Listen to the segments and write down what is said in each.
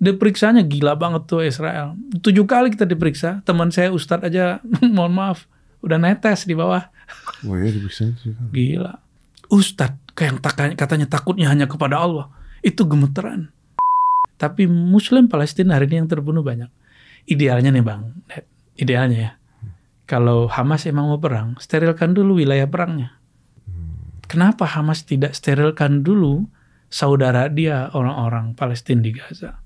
diperiksanya gila banget tuh Israel. Tujuh kali kita diperiksa, teman saya Ustadz aja, mohon maaf, udah netes di bawah. Oh ya diperiksa Gila. Ustadz, kayak yang katanya takutnya hanya kepada Allah. Itu gemeteran. Tapi Muslim Palestina hari ini yang terbunuh banyak. Idealnya nih Bang, idealnya ya. Kalau Hamas emang mau perang, sterilkan dulu wilayah perangnya. Kenapa Hamas tidak sterilkan dulu saudara dia orang-orang Palestina di Gaza?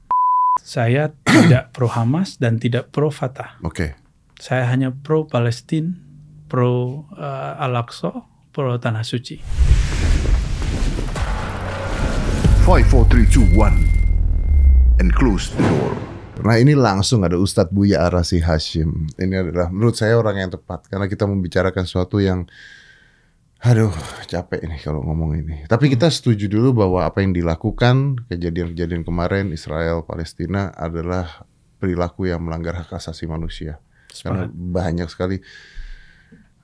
Saya tidak pro Hamas dan tidak pro Fatah. Oke. Okay. Saya hanya pro Palestina, pro uh, Al-Aqsa, pro Tanah Suci. 5, 4, 3, 2, 1 And close the door Nah ini langsung ada Ustadz Buya Arasi Hashim Ini adalah menurut saya orang yang tepat Karena kita membicarakan sesuatu yang Aduh, capek nih kalau ngomong ini. Tapi kita hmm. setuju dulu bahwa apa yang dilakukan kejadian-kejadian kemarin Israel Palestina adalah perilaku yang melanggar hak asasi manusia. Sepanat. Karena banyak sekali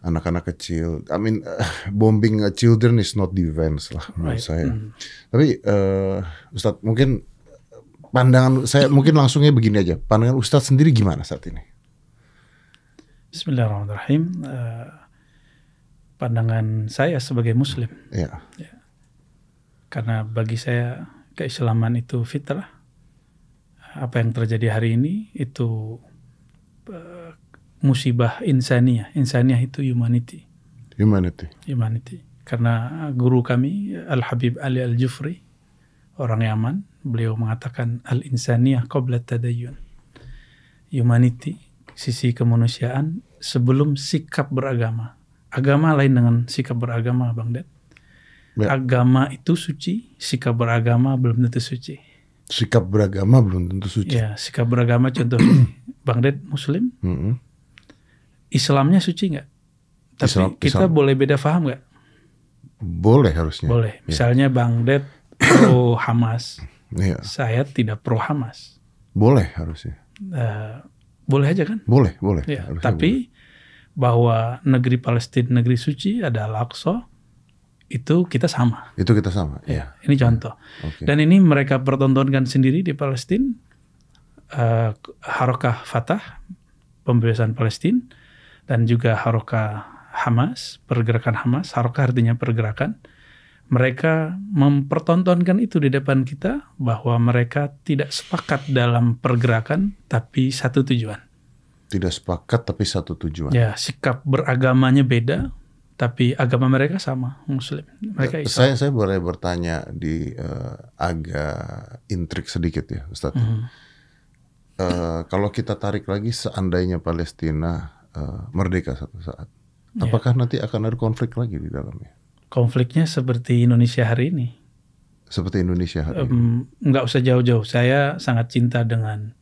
anak-anak kecil. I mean, uh, bombing a children is not defense lah menurut right. saya. Mm. Tapi uh, Ustadz mungkin pandangan saya hmm. mungkin langsungnya begini aja. Pandangan Ustadz sendiri gimana saat ini? Bismillahirrahmanirrahim. Uh pandangan saya sebagai Muslim. Ya. ya. Karena bagi saya keislaman itu fitrah. Apa yang terjadi hari ini itu eh, musibah insaniah. Insaniah itu humanity. Humanity. Humanity. Karena guru kami Al Habib Ali Al Jufri orang Yaman, beliau mengatakan al kau qabla tadayyun. Humanity, sisi kemanusiaan sebelum sikap beragama agama lain dengan sikap beragama, Bang Ded. Ya. Agama itu suci, sikap beragama belum tentu suci. Sikap beragama belum tentu suci. Ya, sikap beragama contoh, Bang Ded Muslim, mm -hmm. Islamnya suci nggak? Tapi Islam, kita Islam. boleh beda paham nggak? Boleh harusnya. Boleh. Ya. Misalnya ya. Bang Ded pro Hamas, ya. saya tidak pro Hamas. Boleh harusnya. Uh, boleh aja kan? Boleh, boleh. Ya, tapi boleh bahwa negeri Palestina, negeri suci ada Al-Aqsa, itu kita sama. Itu kita sama, ya. Iya. Ini contoh. Okay. Dan ini mereka pertontonkan sendiri di Palestina, uh, Harokah Fatah, pembebasan Palestina, dan juga Harokah Hamas, pergerakan Hamas, Harokah artinya pergerakan. Mereka mempertontonkan itu di depan kita bahwa mereka tidak sepakat dalam pergerakan, tapi satu tujuan tidak sepakat tapi satu tujuan. Ya, sikap beragamanya beda, tapi agama mereka sama, Muslim. Mereka Islam. Saya saya boleh bertanya di uh, agak intrik sedikit ya, Ustaz Mm -hmm. uh, eh, kalau kita tarik lagi, seandainya Palestina uh, merdeka satu saat, yeah. apakah nanti akan ada konflik lagi di dalamnya? Konfliknya seperti Indonesia hari ini. Seperti Indonesia hari um, ini. Enggak usah jauh-jauh. Saya sangat cinta dengan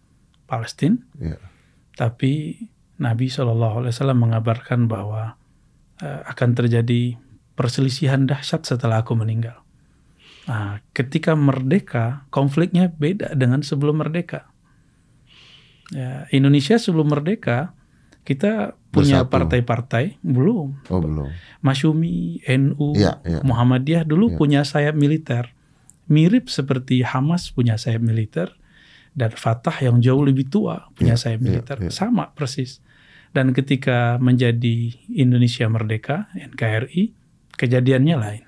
Palestina. Yeah tapi Nabi Shallallahu Alaihi Wasallam mengabarkan bahwa uh, akan terjadi perselisihan dahsyat setelah aku meninggal. Nah, ketika merdeka, konfliknya beda dengan sebelum merdeka. Ya, Indonesia sebelum merdeka, kita punya partai-partai belum. Oh, belum. Masyumi, NU, ya, ya. Muhammadiyah dulu ya. punya sayap militer. Mirip seperti Hamas punya sayap militer, dan Fatah yang jauh lebih tua punya yeah, saya iya, militer yeah, yeah. sama persis. Dan ketika menjadi Indonesia merdeka NKRI kejadiannya lain.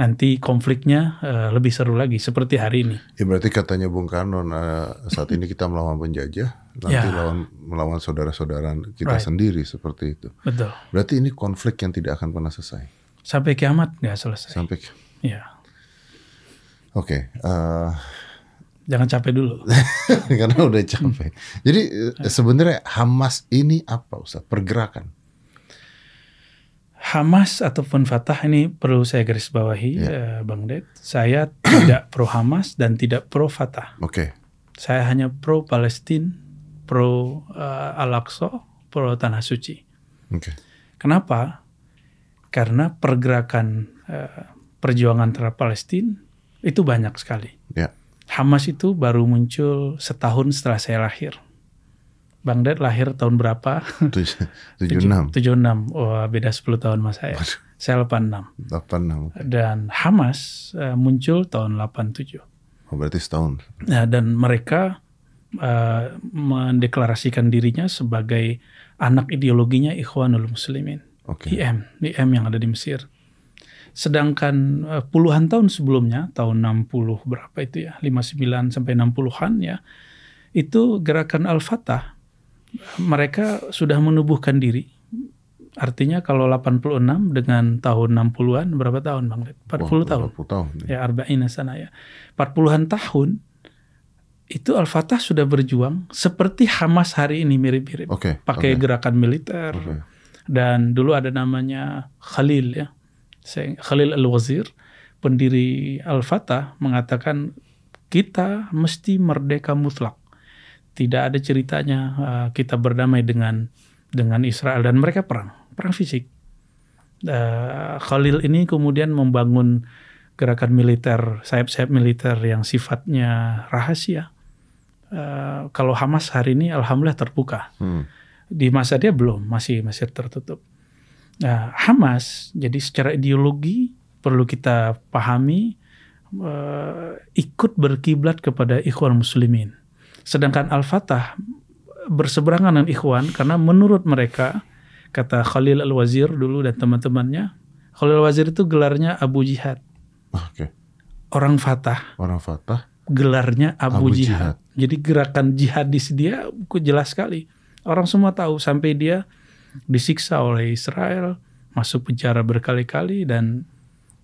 Nanti konfliknya uh, lebih seru lagi seperti hari ini. Ya berarti katanya Bung Karno nah, saat ini kita melawan penjajah, nanti yeah. lawan melawan saudara-saudara kita right. sendiri seperti itu. Betul. Berarti ini konflik yang tidak akan pernah selesai. Sampai kiamat nggak selesai. Sampai. Ya. Oke. Okay, uh, eh, Jangan capek dulu. Karena udah capek. Jadi eh, iya. sebenarnya Hamas ini apa Ustaz? Pergerakan. Hamas ataupun Fatah ini perlu saya garis bawahi yeah. Iya. Bang Ded. Saya tidak pro Hamas dan tidak pro Fatah. Oke. Okay. Saya hanya pro palestine pro uh, Al-Aqsa, pro tanah suci. Oke. Okay. Kenapa? Karena pergerakan uh, perjuangan terhadap Palestina itu banyak sekali. Hamas itu baru muncul setahun setelah saya lahir. Bang Dad lahir tahun berapa? 76. 76. Oh beda 10 tahun mas saya. Saya 86. 86. Okay. Dan Hamas eh, muncul tahun 87. Oh, berarti setahun. Nah, dan mereka uh, mendeklarasikan dirinya sebagai anak ideologinya Ikhwanul Muslimin. Okay. IM, IM yang ada di Mesir. Sedangkan uh, puluhan tahun sebelumnya, tahun 60 berapa itu ya, 59 sampai 60-an ya, itu gerakan Al-Fatah mereka sudah menubuhkan diri. Artinya kalau 86 dengan tahun 60-an berapa tahun Bang? 40 Wah, tahun. 40 tahun. Ya, ya arba'ina sana ya. 40-an tahun itu Al-Fatah sudah berjuang seperti Hamas hari ini mirip-mirip. Okay, Pakai okay. gerakan militer. Okay. Dan dulu ada namanya Khalil ya. Khalil Al-Wazir, pendiri Al-Fatah, mengatakan kita mesti merdeka mutlak. Tidak ada ceritanya uh, kita berdamai dengan dengan Israel dan mereka perang, perang fisik. Uh, Khalil ini kemudian membangun gerakan militer, sayap-sayap militer yang sifatnya rahasia. Uh, kalau Hamas hari ini alhamdulillah terbuka. Hmm. Di masa dia belum, masih masih tertutup uh, Hamas. Jadi secara ideologi perlu kita pahami uh, ikut berkiblat kepada Ikhwan Muslimin. Sedangkan Al-Fatah berseberangan dengan Ikhwan karena menurut mereka kata Khalil Al-Wazir dulu dan teman-temannya, Khalil Al-Wazir itu gelarnya Abu Jihad. Okay. Orang Fatah. Orang Fatah. Gelarnya Abu, Abu Jihad. Jihad. Jadi gerakan jihadis dia jelas sekali. Orang semua tahu sampai dia disiksa oleh Israel, masuk penjara berkali-kali dan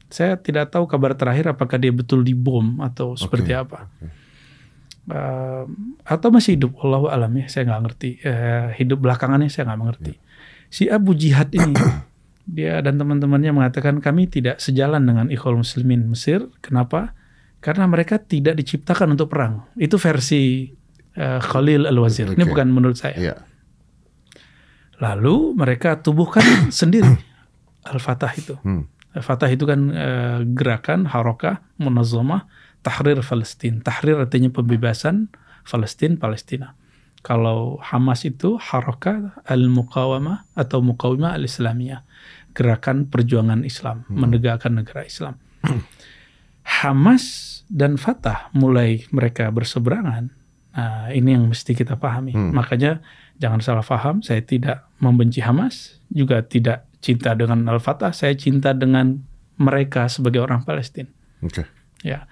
saya tidak tahu kabar terakhir apakah dia betul dibom atau seperti apa. Okay. Uh, ehm, atau masih hidup, Allah alam ya, saya nggak ngerti. Uh, hidup belakangannya saya nggak mengerti. Yeah. Si Abu Jihad ini dia dan teman-temannya mengatakan kami tidak sejalan dengan ikhul muslimin Mesir. Kenapa? Karena mereka tidak diciptakan untuk perang. Itu versi uh, Khalil Al-Wazir. Okay. Ini bukan menurut saya. Yeah. Lalu mereka tubuhkan sendiri Al-Fatah itu. Hmm. Al-Fatah itu kan e, gerakan harokah munazomah tahrir Palestina. Tahrir artinya pembebasan Palestina Palestina. Kalau Hamas itu harokah al-muqawamah atau muqawimah al-islamiyah. Gerakan perjuangan Islam, hmm. menegakkan negara Islam. Hamas dan Fatah mulai mereka berseberangan. Nah, ini yang mesti kita pahami. Hmm. Makanya Jangan salah faham, saya tidak membenci Hamas, juga tidak cinta dengan Al-Fatah, saya cinta dengan mereka sebagai orang Palestina. Oke. Okay. Ya.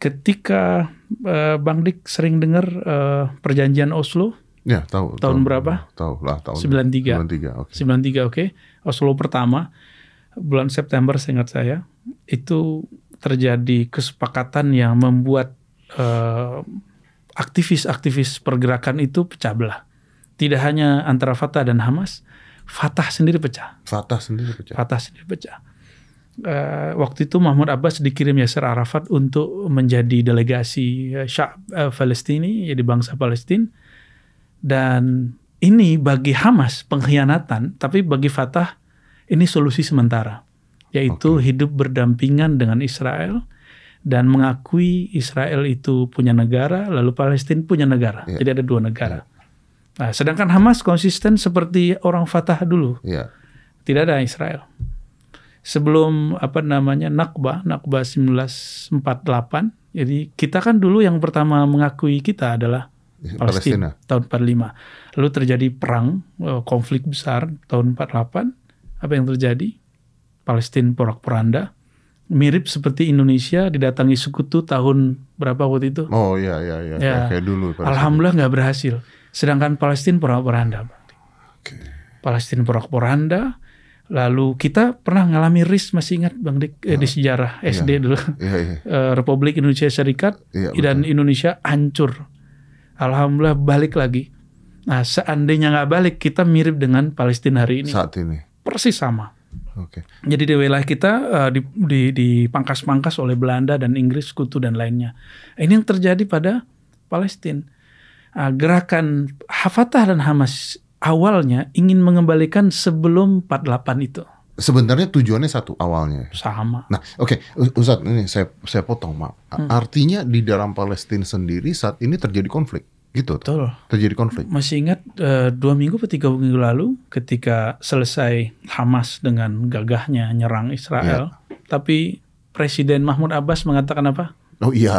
Ketika uh, Bang Dik sering dengar uh, perjanjian Oslo, Ya, tahu. Tahun, tahun berapa? Tahu lah, tahun 93. 93, oke. Okay. 93, oke. Okay. Oslo pertama bulan September saya ingat saya, itu terjadi kesepakatan yang membuat uh, aktivis-aktivis pergerakan itu pecah belah. Tidak hanya antara Fatah dan Hamas, Fatah sendiri pecah. Fatah sendiri pecah. Fatah sendiri pecah. Uh, waktu itu Mahmud Abbas dikirim Yasser Arafat untuk menjadi delegasi eh, Syah eh, uh, Palestini, jadi bangsa Palestina. Dan ini bagi Hamas pengkhianatan, tapi bagi Fatah ini solusi sementara, yaitu okay. hidup berdampingan dengan Israel dan mengakui Israel itu punya negara, lalu Palestina punya negara. Yeah. Jadi ada dua negara. Yeah. Nah, sedangkan Hamas konsisten seperti orang Fatah dulu. Ya. Tidak ada Israel. Sebelum apa namanya Nakba, Nakba 1948. Jadi kita kan dulu yang pertama mengakui kita adalah ya, Palestina, Palestina. tahun 45. Lalu terjadi perang, eh, konflik besar tahun 48. Apa yang terjadi? Palestina porak-poranda. Mirip seperti Indonesia didatangi sekutu tahun berapa waktu itu? Oh iya iya iya ya. kayak dulu. Alhamdulillah nggak berhasil. Sedangkan Palestina porak-poranda. Okay. Palestina porak-poranda. Lalu kita pernah mengalami RIS masih ingat Bang Dik uh, di eh, iya. sejarah iya. SD adalah dulu. iya, iya. Eh, Republik Indonesia Serikat dan iya, betul. dan Indonesia hancur. Alhamdulillah balik lagi. Nah, seandainya nggak balik kita mirip dengan Palestina hari ini. Saat ini. Persis sama. Oke. Okay. Jadi di wilayah kita uh, di di dipangkas-pangkas oleh Belanda dan Inggris, Kutu dan lainnya. Ini yang terjadi pada Palestina uh, gerakan Hafatah dan Hamas awalnya ingin mengembalikan sebelum 48 itu. Sebenarnya tujuannya satu awalnya. Sama. Nah, oke, okay. Ustaz, ini saya saya potong, Maaf. Hmm. Artinya di dalam Palestina sendiri saat ini terjadi konflik. Gitu. Betul. Terjadi konflik. Masih ingat uh, dua minggu atau tiga minggu lalu ketika selesai Hamas dengan gagahnya nyerang Israel, yeah. tapi Presiden Mahmud Abbas mengatakan apa? Oh iya.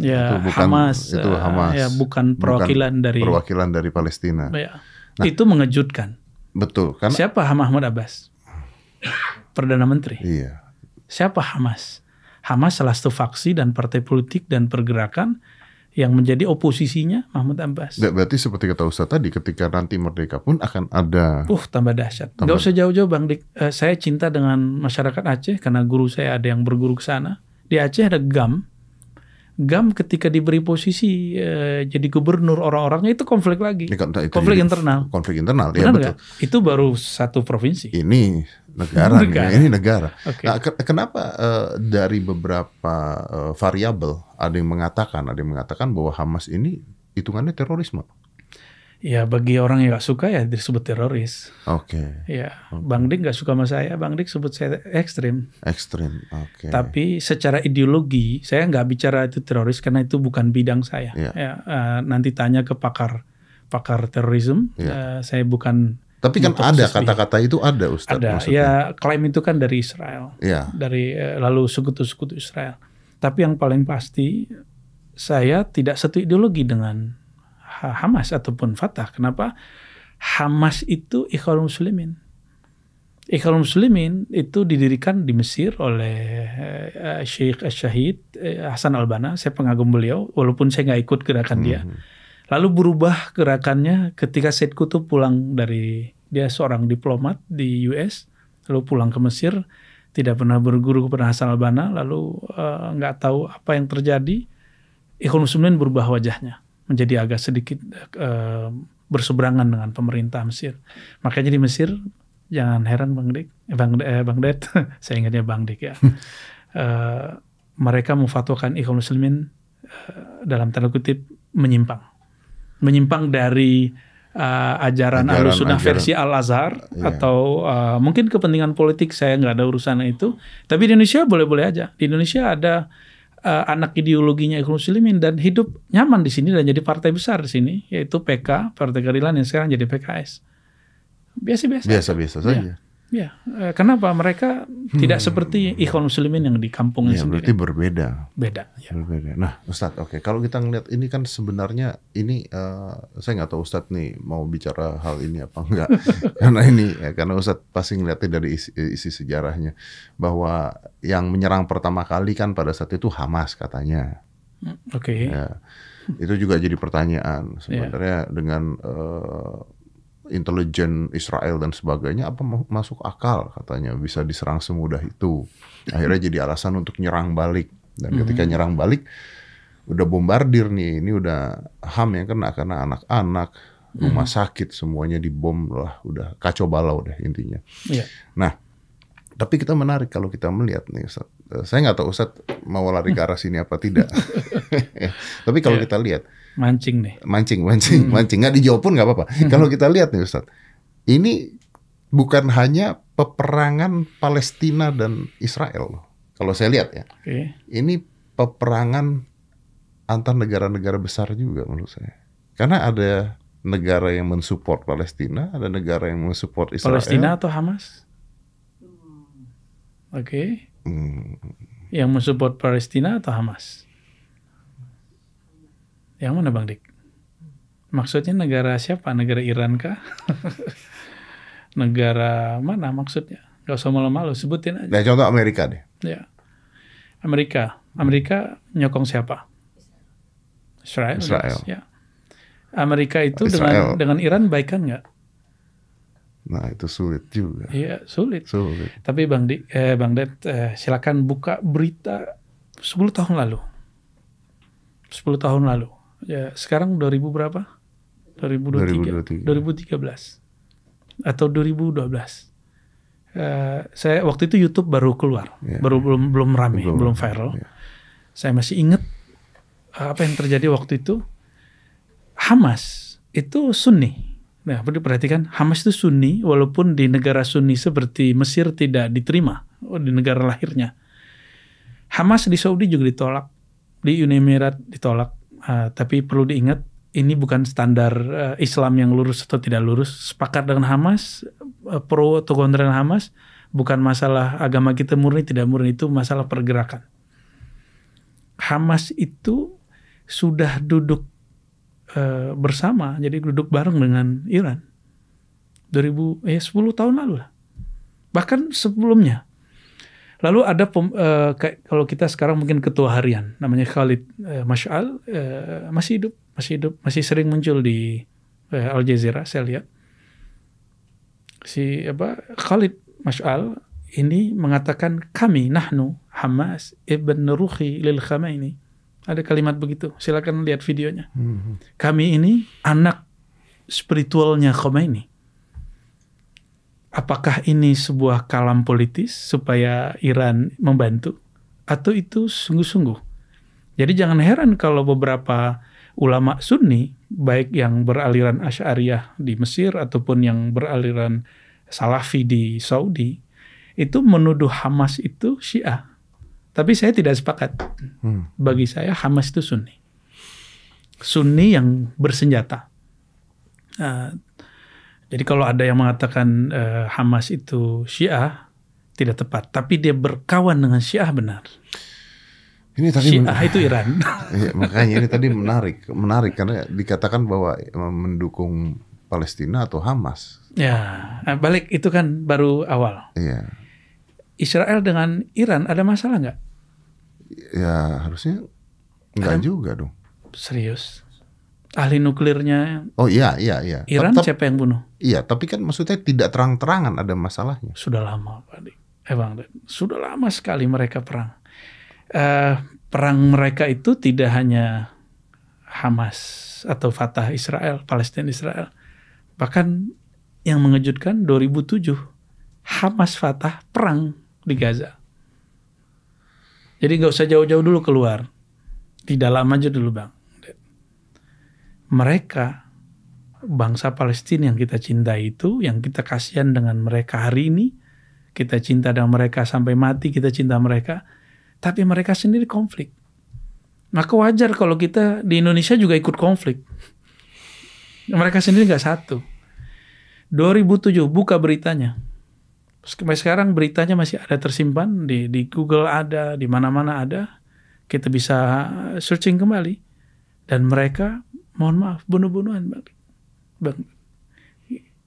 Ya, itu bukan, Hamas. Itu eh, Hamas. Ya, bukan perwakilan bukan dari perwakilan dari Palestina. Ya. Nah, itu mengejutkan. Betul. kan? Siapa Muhammad Abbas? Perdana Menteri. Iya. Siapa Hamas? Hamas salah satu faksi dan partai politik dan pergerakan yang menjadi oposisinya Mahmud Abbas. Berarti seperti kata Ustaz tadi, ketika nanti merdeka pun akan ada. Uh, tambah dahsyat. Tambah... Gak usah jauh-jauh Bang Dik. Uh, saya cinta dengan masyarakat Aceh karena guru saya ada yang berguru ke sana. Di Aceh ada GAM, Gam ketika diberi posisi eh, jadi gubernur orang-orangnya itu konflik lagi. Ini, itu, konflik internal. Konflik internal. Iya, Benar ya, betul. Itu baru satu provinsi. Ini negara, negara. ini negara. Okay. Nah, ke kenapa e, dari beberapa e, variabel ada yang mengatakan, ada yang mengatakan bahwa Hamas ini hitungannya terorisme ya bagi orang yang gak suka ya disebut teroris. Oke. Okay. Ya, okay. Bang Dik gak suka sama saya, Bang Dik sebut saya ekstrim. Ekstrim, oke. Okay. Tapi secara ideologi saya nggak bicara itu teroris karena itu bukan bidang saya. Yeah. Ya, uh, nanti tanya ke pakar pakar terorisme. Yeah. Ya. Uh, saya bukan. Tapi kan ada kata-kata itu ada Ustaz. Ada, maksudnya. ya klaim itu kan dari Israel. Yeah. Dari uh, lalu sekutu-sekutu Israel. Tapi yang paling pasti saya tidak satu ideologi dengan Hamas ataupun Fatah. Kenapa? Hamas itu Ikhwan Muslimin. Ikhwan Muslimin itu didirikan di Mesir oleh uh, eh, Syekh Syahid eh, Hasan Albana. Saya pengagum beliau, walaupun saya nggak ikut gerakan hmm. dia. Lalu berubah gerakannya ketika Said Kutub pulang dari dia seorang diplomat di US, lalu pulang ke Mesir, tidak pernah berguru kepada Hasan Albana, lalu eh, nggak uh, tahu apa yang terjadi. Ikhwan Muslimin berubah wajahnya menjadi agak sedikit uh, berseberangan dengan pemerintah Mesir. Makanya di Mesir jangan heran Bang Dik, eh, Bang, eh, Bang Det, saya ingatnya Bang Dik ya. uh, mereka memfatwakan ikhwan muslimin uh, dalam tanda kutip menyimpang. Menyimpang dari uh, ajaran, ajaran Ahlussunnah versi Al-Azhar yeah. atau uh, mungkin kepentingan politik saya nggak ada urusan itu. Tapi di Indonesia boleh-boleh aja. Di Indonesia ada uh, anak ideologinya Ikhwan Muslimin dan hidup nyaman di sini dan jadi partai besar di sini yaitu PK Partai Keadilan yang sekarang jadi PKS biasa-biasa biasa-biasa saja ya. Ya, eh, kenapa mereka hmm. tidak seperti ikhwan muslimin yang di kampungnya ya, sendiri? Berarti berbeda. Beda. Ya. Berbeda. Nah, Ustadz, oke, okay. kalau kita ngeliat ini kan sebenarnya ini uh, saya nggak tahu Ustadz nih mau bicara hal ini apa enggak karena ini ya, karena Ustadz pasti ngeliatnya dari isi, isi sejarahnya bahwa yang menyerang pertama kali kan pada saat itu Hamas katanya. Hmm, oke. Okay. Ya, itu juga jadi pertanyaan ya. sebenarnya yeah. dengan uh, intelijen Israel dan sebagainya apa masuk akal katanya bisa diserang semudah itu. Akhirnya jadi alasan untuk nyerang balik dan mm-hmm. ketika nyerang balik udah bombardir nih ini udah ham yang kena karena anak-anak mhm. rumah sakit semuanya dibom lah udah kacau balau deh intinya. Yeah. Nah tapi kita menarik kalau kita melihat nih Ustaz. Eh, saya nggak tahu Ustaz mau lari ke arah sini apa tidak. tapi kalau yeah. kita lihat Mancing nih. Mancing, mancing, hmm. mancing. Nggak dijawab pun nggak apa-apa. Hmm. Kalau kita lihat nih Ustadz, ini bukan hanya peperangan Palestina dan Israel. loh. Kalau saya lihat ya, okay. ini peperangan antar negara-negara besar juga menurut saya. Karena ada negara yang mensupport Palestina, ada negara yang mensupport Israel. Palestina atau Hamas? Hmm. Oke. Okay. Hmm. Yang mensupport Palestina atau Hamas? Yang mana Bang Dik? Maksudnya negara siapa? Negara Iran kah? negara mana maksudnya? Gak usah malu-malu, sebutin aja. Nah, contoh Amerika deh. Ya. Amerika. Amerika nyokong siapa? Israel. Israel. Ya. Amerika itu Israel. dengan dengan Iran baikan nggak? Nah itu sulit juga. Iya sulit. Sulit. Tapi bang Di, eh, bang Det, eh, silakan buka berita 10 tahun lalu. 10 tahun lalu ya sekarang 2000 berapa? 2023. tiga 2013 atau 2012. Uh, eh, saya waktu itu YouTube baru keluar, yeah. baru belum belum rame, belum, belum viral. Yeah. Saya masih ingat eh, apa yang terjadi waktu itu. Hamas itu Sunni. Nah, perlu perhatikan Hamas itu Sunni walaupun di negara Sunni seperti Mesir tidak diterima oh, di negara lahirnya. Hamas di Saudi juga ditolak, di Uni Emirat ditolak, Uh, tapi perlu diingat ini bukan standar uh, Islam yang lurus atau tidak lurus. Sepakat dengan Hamas, uh, pro atau kontra dengan Hamas, bukan masalah agama kita murni tidak murni itu masalah pergerakan. Hamas itu sudah duduk uh, bersama, jadi duduk bareng dengan Iran. 2000 ya, eh, tahun lalu lah. Bahkan sebelumnya Lalu ada pem, uh, kayak, kalau kita sekarang mungkin ketua harian namanya Khalid uh, Mash'al uh, masih hidup, masih hidup, masih sering muncul di uh, Al Jazeera saya lihat. Si apa Khalid Mash'al ini mengatakan kami nahnu Hamas ibn Ruhi lil Khamenei. Ada kalimat begitu. Silakan lihat videonya. Mm -hmm. Kami ini anak spiritualnya Khomeini apakah ini sebuah kalam politis supaya Iran membantu atau itu sungguh-sungguh. Jadi jangan heran kalau beberapa ulama Sunni baik yang beraliran Asy'ariyah di Mesir ataupun yang beraliran Salafi di Saudi itu menuduh Hamas itu Syiah. Tapi saya tidak sepakat. Hmm. Bagi saya Hamas itu Sunni. Sunni yang bersenjata. Uh, jadi kalau ada yang mengatakan uh, Hamas itu Syiah tidak tepat, tapi dia berkawan dengan Syiah benar. Ini tadi Syiah itu Iran. ya, makanya ini tadi menarik, menarik karena dikatakan bahwa eh, mendukung Palestina atau Hamas. Ya, eh, balik itu kan baru awal. Iya. Israel dengan Iran ada masalah nggak? Ya harusnya nggak juga dong. Serius? ahli nuklirnya. Oh iya iya iya. Iran tetap, siapa yang bunuh? Iya, tapi kan maksudnya tidak terang-terangan ada masalahnya. Sudah lama, Pak Dik. Eh, Bang, sudah lama sekali mereka perang. Uh, perang mereka itu tidak hanya Hamas atau Fatah Israel, Palestina Israel. Bahkan yang mengejutkan 2007 Hamas Fatah perang di Gaza. Jadi nggak usah jauh-jauh dulu keluar. Tidak lama aja dulu bang. Mereka bangsa Palestina yang kita cinta itu, yang kita kasihan dengan mereka hari ini, kita cinta dengan mereka sampai mati, kita cinta mereka, tapi mereka sendiri konflik. Maka wajar kalau kita di Indonesia juga ikut konflik. Mereka sendiri nggak satu. 2007 buka beritanya. Sampai sekarang beritanya masih ada tersimpan di di Google ada, di mana-mana ada. Kita bisa searching kembali. Dan mereka mohon maaf bunuh-bunuhan balik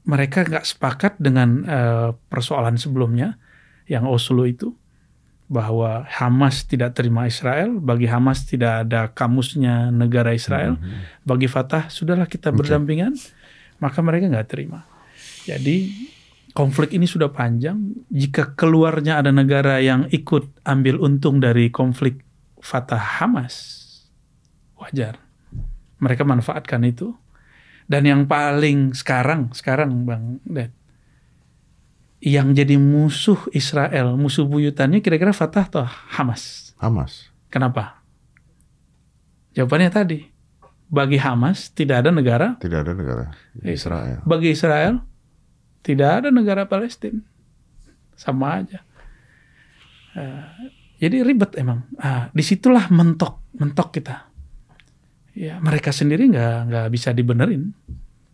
mereka nggak sepakat dengan uh, persoalan sebelumnya yang Oslo itu bahwa Hamas tidak terima Israel, bagi Hamas tidak ada kamusnya negara Israel, mm -hmm. bagi Fatah sudahlah kita berdampingan, okay. maka mereka nggak terima. Jadi konflik ini sudah panjang. Jika keluarnya ada negara yang ikut ambil untung dari konflik Fatah Hamas, wajar. Mereka manfaatkan itu dan yang paling sekarang, sekarang Bang Dad, yang jadi musuh Israel, musuh buyutannya kira-kira Fatah atau Hamas? Hamas. Kenapa? Jawabannya tadi. Bagi Hamas tidak ada negara. Tidak ada negara. Israel. Bagi Israel tidak ada negara Palestina. Sama aja. Uh, jadi ribet emang. Uh, disitulah mentok, mentok kita ya mereka sendiri nggak nggak bisa dibenerin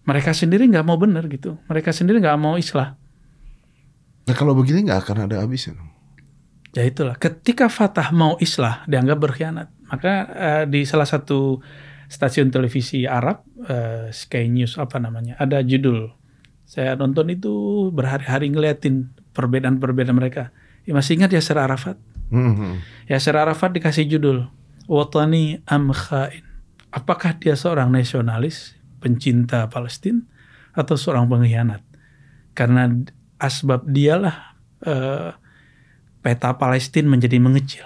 mereka sendiri nggak mau bener gitu mereka sendiri nggak mau islah nah kalau begini nggak akan ada habisnya ya itulah ketika Fatah mau islah dianggap berkhianat maka uh, di salah satu stasiun televisi Arab uh, Sky News apa namanya ada judul saya nonton itu berhari-hari ngeliatin perbedaan-perbedaan mereka ya, masih ingat Yasser Arafat mm -hmm. hmm. Arafat dikasih judul Watani Amkhain apakah dia seorang nasionalis, pencinta Palestina, atau seorang pengkhianat? Karena asbab dialah eh, peta Palestina menjadi mengecil.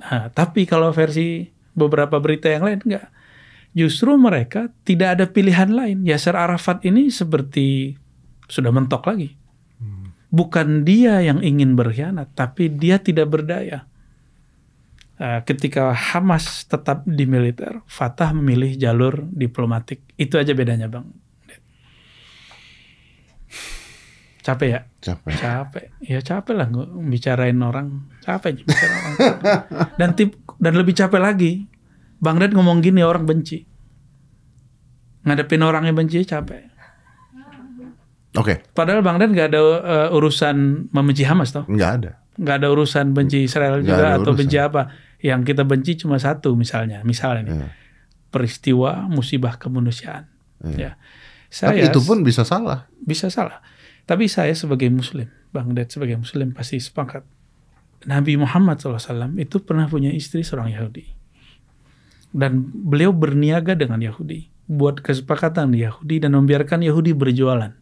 Nah, tapi kalau versi beberapa berita yang lain enggak. Justru mereka tidak ada pilihan lain. Yasser Arafat ini seperti sudah mentok lagi. Hmm. Bukan dia yang ingin berkhianat, tapi dia tidak berdaya Eh, ketika Hamas tetap di militer, Fatah memilih jalur diplomatik. Itu aja bedanya, Bang. Capek ya? Capek. Capek. Ya capek lah gua bicarain orang. Capek bicara orang. dan tip dan lebih capek lagi. Bang Red ngomong gini orang benci. Ngadepin orang yang benci capek. Oke. Okay. Padahal Bang Red nggak ada uh, urusan membenci Hamas toh? Nggak ada nggak ada urusan benci Israel juga atau benci apa yang kita benci cuma satu misalnya, misalnya nih, iya. peristiwa musibah kemanusiaan. Yeah. Ya. Saya, Tapi itu pun bisa salah. Bisa salah. Tapi saya sebagai Muslim, Bang Ded sebagai Muslim pasti sepakat. Nabi Muhammad SAW itu pernah punya istri seorang Yahudi. Dan beliau berniaga dengan Yahudi. Buat kesepakatan Yahudi dan membiarkan Yahudi berjualan.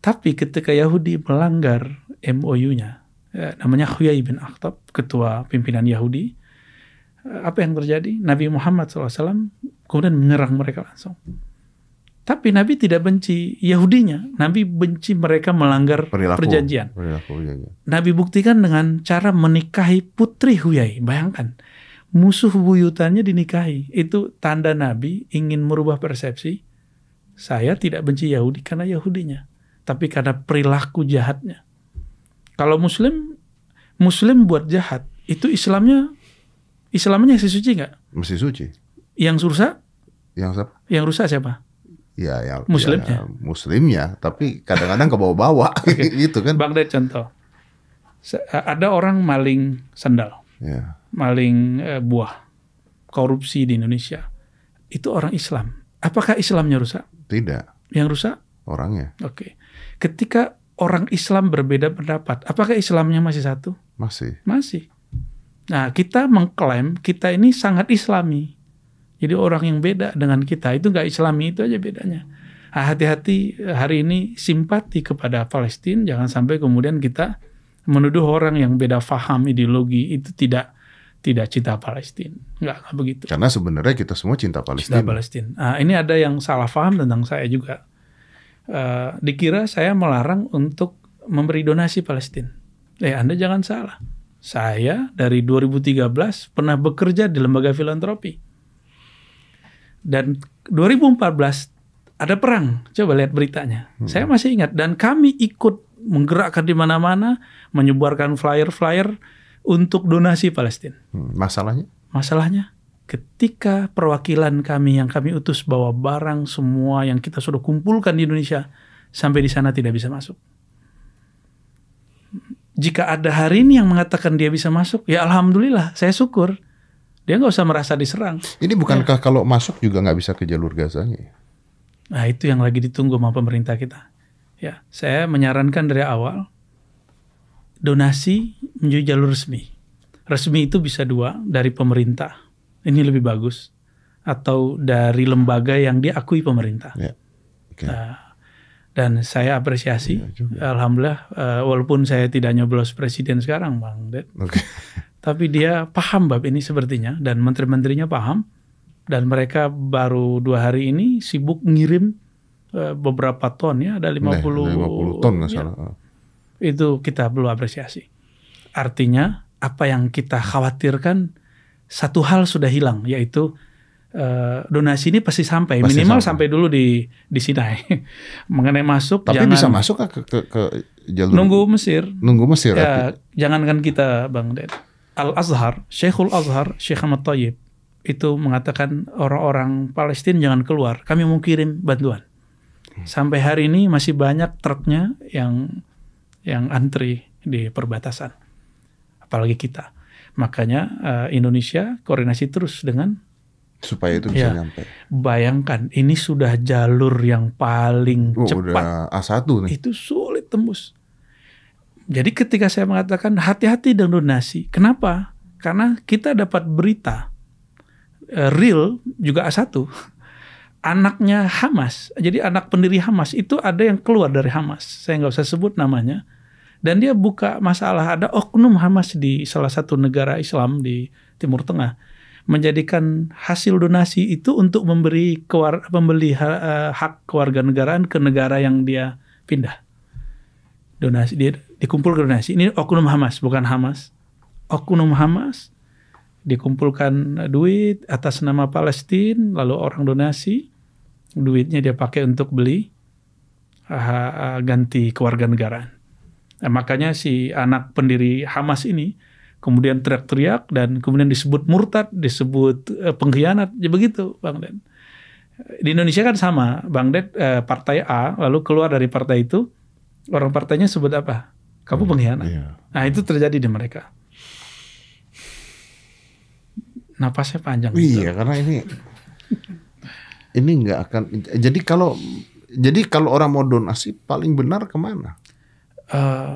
Tapi ketika Yahudi melanggar MOU-nya, Eh, namanya Huyai bin Akhtab, ketua pimpinan Yahudi. Eh, apa yang terjadi? Nabi Muhammad SAW kemudian menyerang mereka langsung. Tapi Nabi tidak benci Yahudinya, Nabi benci mereka melanggar perilaku, perjanjian. Perilaku, perjanjian. Iya, Nabi buktikan dengan cara menikahi putri Huyai. Bayangkan, musuh buyutannya dinikahi. Itu tanda Nabi ingin merubah persepsi. Saya tidak benci Yahudi karena Yahudinya, tapi karena perilaku jahatnya. Kalau Muslim, Muslim buat jahat itu Islamnya, Islamnya masih suci nggak? Masih suci. Yang rusak? Yang siapa? Yang rusak siapa? Ya, yang ya, Muslimnya. Ya, muslimnya, tapi kadang-kadang ke bawa bawah gitu kan. Bang deh contoh, ada orang maling sandal, ya. maling e, buah, korupsi di Indonesia, itu orang Islam. Apakah Islamnya rusak? Tidak. Yang rusak? Orangnya. Oke. Okay. Ketika orang Islam berbeda pendapat. Apakah Islamnya masih satu? Masih. Masih. Nah, kita mengklaim kita ini sangat Islami. Jadi orang yang beda dengan kita itu nggak Islami itu aja bedanya. hati nah, hati-hati eh, hari ini simpati kepada Palestina jangan sampai kemudian kita menuduh orang yang beda faham ideologi itu tidak tidak cinta Palestina. Nggak nggak begitu. Karena sebenarnya kita semua cinta Palestina. Cinta Palestina. Nah, ini ada yang salah faham tentang saya juga uh, dikira saya melarang untuk memberi donasi Palestina. Eh, Anda jangan salah. Saya dari 2013 pernah bekerja di lembaga filantropi. Dan 2014 ada perang. Coba lihat beritanya. Hmm. Saya masih ingat dan kami ikut menggerakkan di mana-mana, menyebarkan flyer-flyer untuk donasi Palestina. Hmm, masalahnya? Masalahnya ketika perwakilan kami yang kami utus bawa barang semua yang kita sudah kumpulkan di Indonesia sampai di sana tidak bisa masuk. Jika ada hari ini yang mengatakan dia bisa masuk, ya alhamdulillah, saya syukur. Dia nggak usah merasa diserang. Ini bukankah ya. kalau masuk juga nggak bisa ke jalur Gazanya? Ya? Nah itu yang lagi ditunggu sama pemerintah kita. Ya, saya menyarankan dari awal donasi menuju jalur resmi. Resmi itu bisa dua dari pemerintah ini lebih bagus atau dari lembaga yang diakui pemerintah. Ya. Okay. Uh, dan saya apresiasi, ya alhamdulillah, uh, walaupun saya tidak nyoblos presiden sekarang, bang, Ded, okay. tapi dia paham bab ini sepertinya dan menteri-menterinya paham dan mereka baru dua hari ini sibuk ngirim uh, beberapa ton ya, ada 50, nah, 50 ton masalah. Ya. Ah. itu kita perlu apresiasi. Artinya apa yang kita khawatirkan satu hal sudah hilang yaitu uh, donasi ini pasti sampai pasti minimal sampai. sampai dulu di di Sinai mengenai masuk tapi jangan, bisa masuk ke, ke, ke jalur nunggu Mesir nunggu Mesir ya, tapi. jangankan kita Bang Ded. Al Azhar Sheikhul Azhar Sheikh Ahmad Taib itu mengatakan orang-orang Palestina jangan keluar kami mau kirim bantuan hmm. sampai hari ini masih banyak truknya yang yang antri di perbatasan apalagi kita Makanya uh, Indonesia koordinasi terus dengan supaya itu bisa ya. nyampe. Bayangkan ini sudah jalur yang paling oh, cepat. Udah A1 nih. Itu sulit tembus. Jadi ketika saya mengatakan hati-hati dengan donasi. Kenapa? Karena kita dapat berita eh, real juga A1. Anaknya Hamas, jadi anak pendiri Hamas itu ada yang keluar dari Hamas. Saya nggak usah sebut namanya dan dia buka masalah ada oknum Hamas di salah satu negara Islam di Timur Tengah menjadikan hasil donasi itu untuk memberi kewar membeli ha, eh, hak kewarganegaraan ke negara yang dia pindah donasi dia dikumpul ke donasi ini oknum Hamas bukan Hamas oknum Hamas dikumpulkan duit atas nama Palestina lalu orang donasi duitnya dia pakai untuk beli ganti kewarganegaraan Nah, makanya si anak pendiri Hamas ini kemudian teriak-teriak dan kemudian disebut murtad, disebut eh, pengkhianat, ya begitu Bang Den. Di Indonesia kan sama, Bang Den eh, partai A lalu keluar dari partai itu orang partainya sebut apa? Kamu hmm, pengkhianat. Iya. Nah itu terjadi di mereka. Napasnya panjang. Gitu. Iya gitu. karena ini ini nggak akan. Jadi kalau jadi kalau orang mau donasi paling benar kemana? Eh,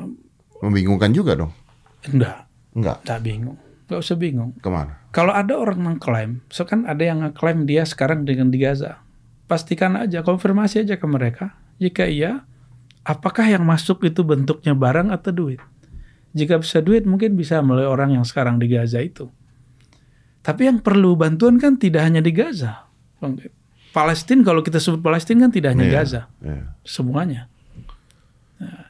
Membingungkan juga dong? Enggak. Enggak? Enggak bingung. Enggak usah bingung. Kemana? Kalau ada orang mengklaim, so kan ada yang mengklaim dia sekarang dengan di Gaza. Pastikan aja, konfirmasi aja ke mereka. Jika iya, apakah yang masuk itu bentuknya barang atau duit? Jika bisa duit, mungkin bisa melalui orang yang sekarang di Gaza itu. Tapi yang perlu bantuan kan tidak hanya di Gaza. Palestina kalau kita sebut Palestina kan tidak hanya yeah, Gaza. Yeah. Semuanya. Nah,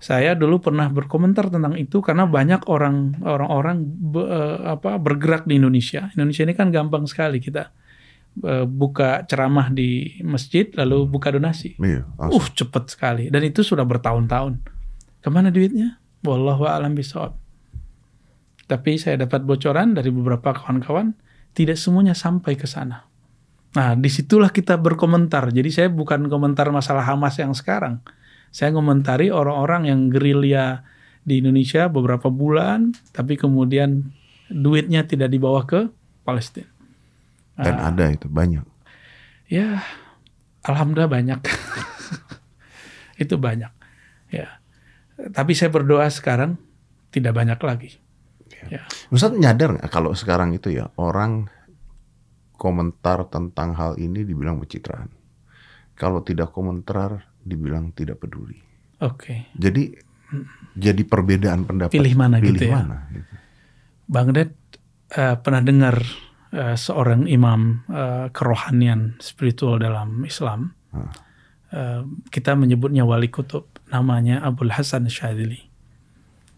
saya dulu pernah berkomentar tentang itu karena banyak orang orang be, eh, apa bergerak di Indonesia. Indonesia ini kan gampang sekali kita eh, buka ceramah di masjid lalu hmm. buka donasi. Iya, Uh cepet sekali dan itu sudah bertahun-tahun. Kemana duitnya? Wallahu a'lam bishawab. Tapi saya dapat bocoran dari beberapa kawan-kawan tidak semuanya sampai ke sana. Nah, disitulah kita berkomentar. Jadi saya bukan komentar masalah Hamas yang sekarang saya komentari orang-orang yang gerilya di Indonesia beberapa bulan, tapi kemudian duitnya tidak dibawa ke Palestina. Dan ah. ada itu banyak. Ya, alhamdulillah banyak. itu banyak. Ya. Tapi saya berdoa sekarang tidak banyak lagi. Ya. ya. Ustaz nyadar nggak kalau sekarang itu ya orang komentar tentang hal ini dibilang pencitraan. Kalau tidak komentar dibilang tidak peduli. Oke. Okay. Jadi jadi perbedaan pendapat. Pilih mana gitu pilih gitu ya. gitu. Bang Ded uh, eh, pernah dengar uh, seorang imam uh, kerohanian spiritual dalam Islam. Huh. Ah. Uh, kita menyebutnya wali kutub namanya Abdul Hasan Syadzili.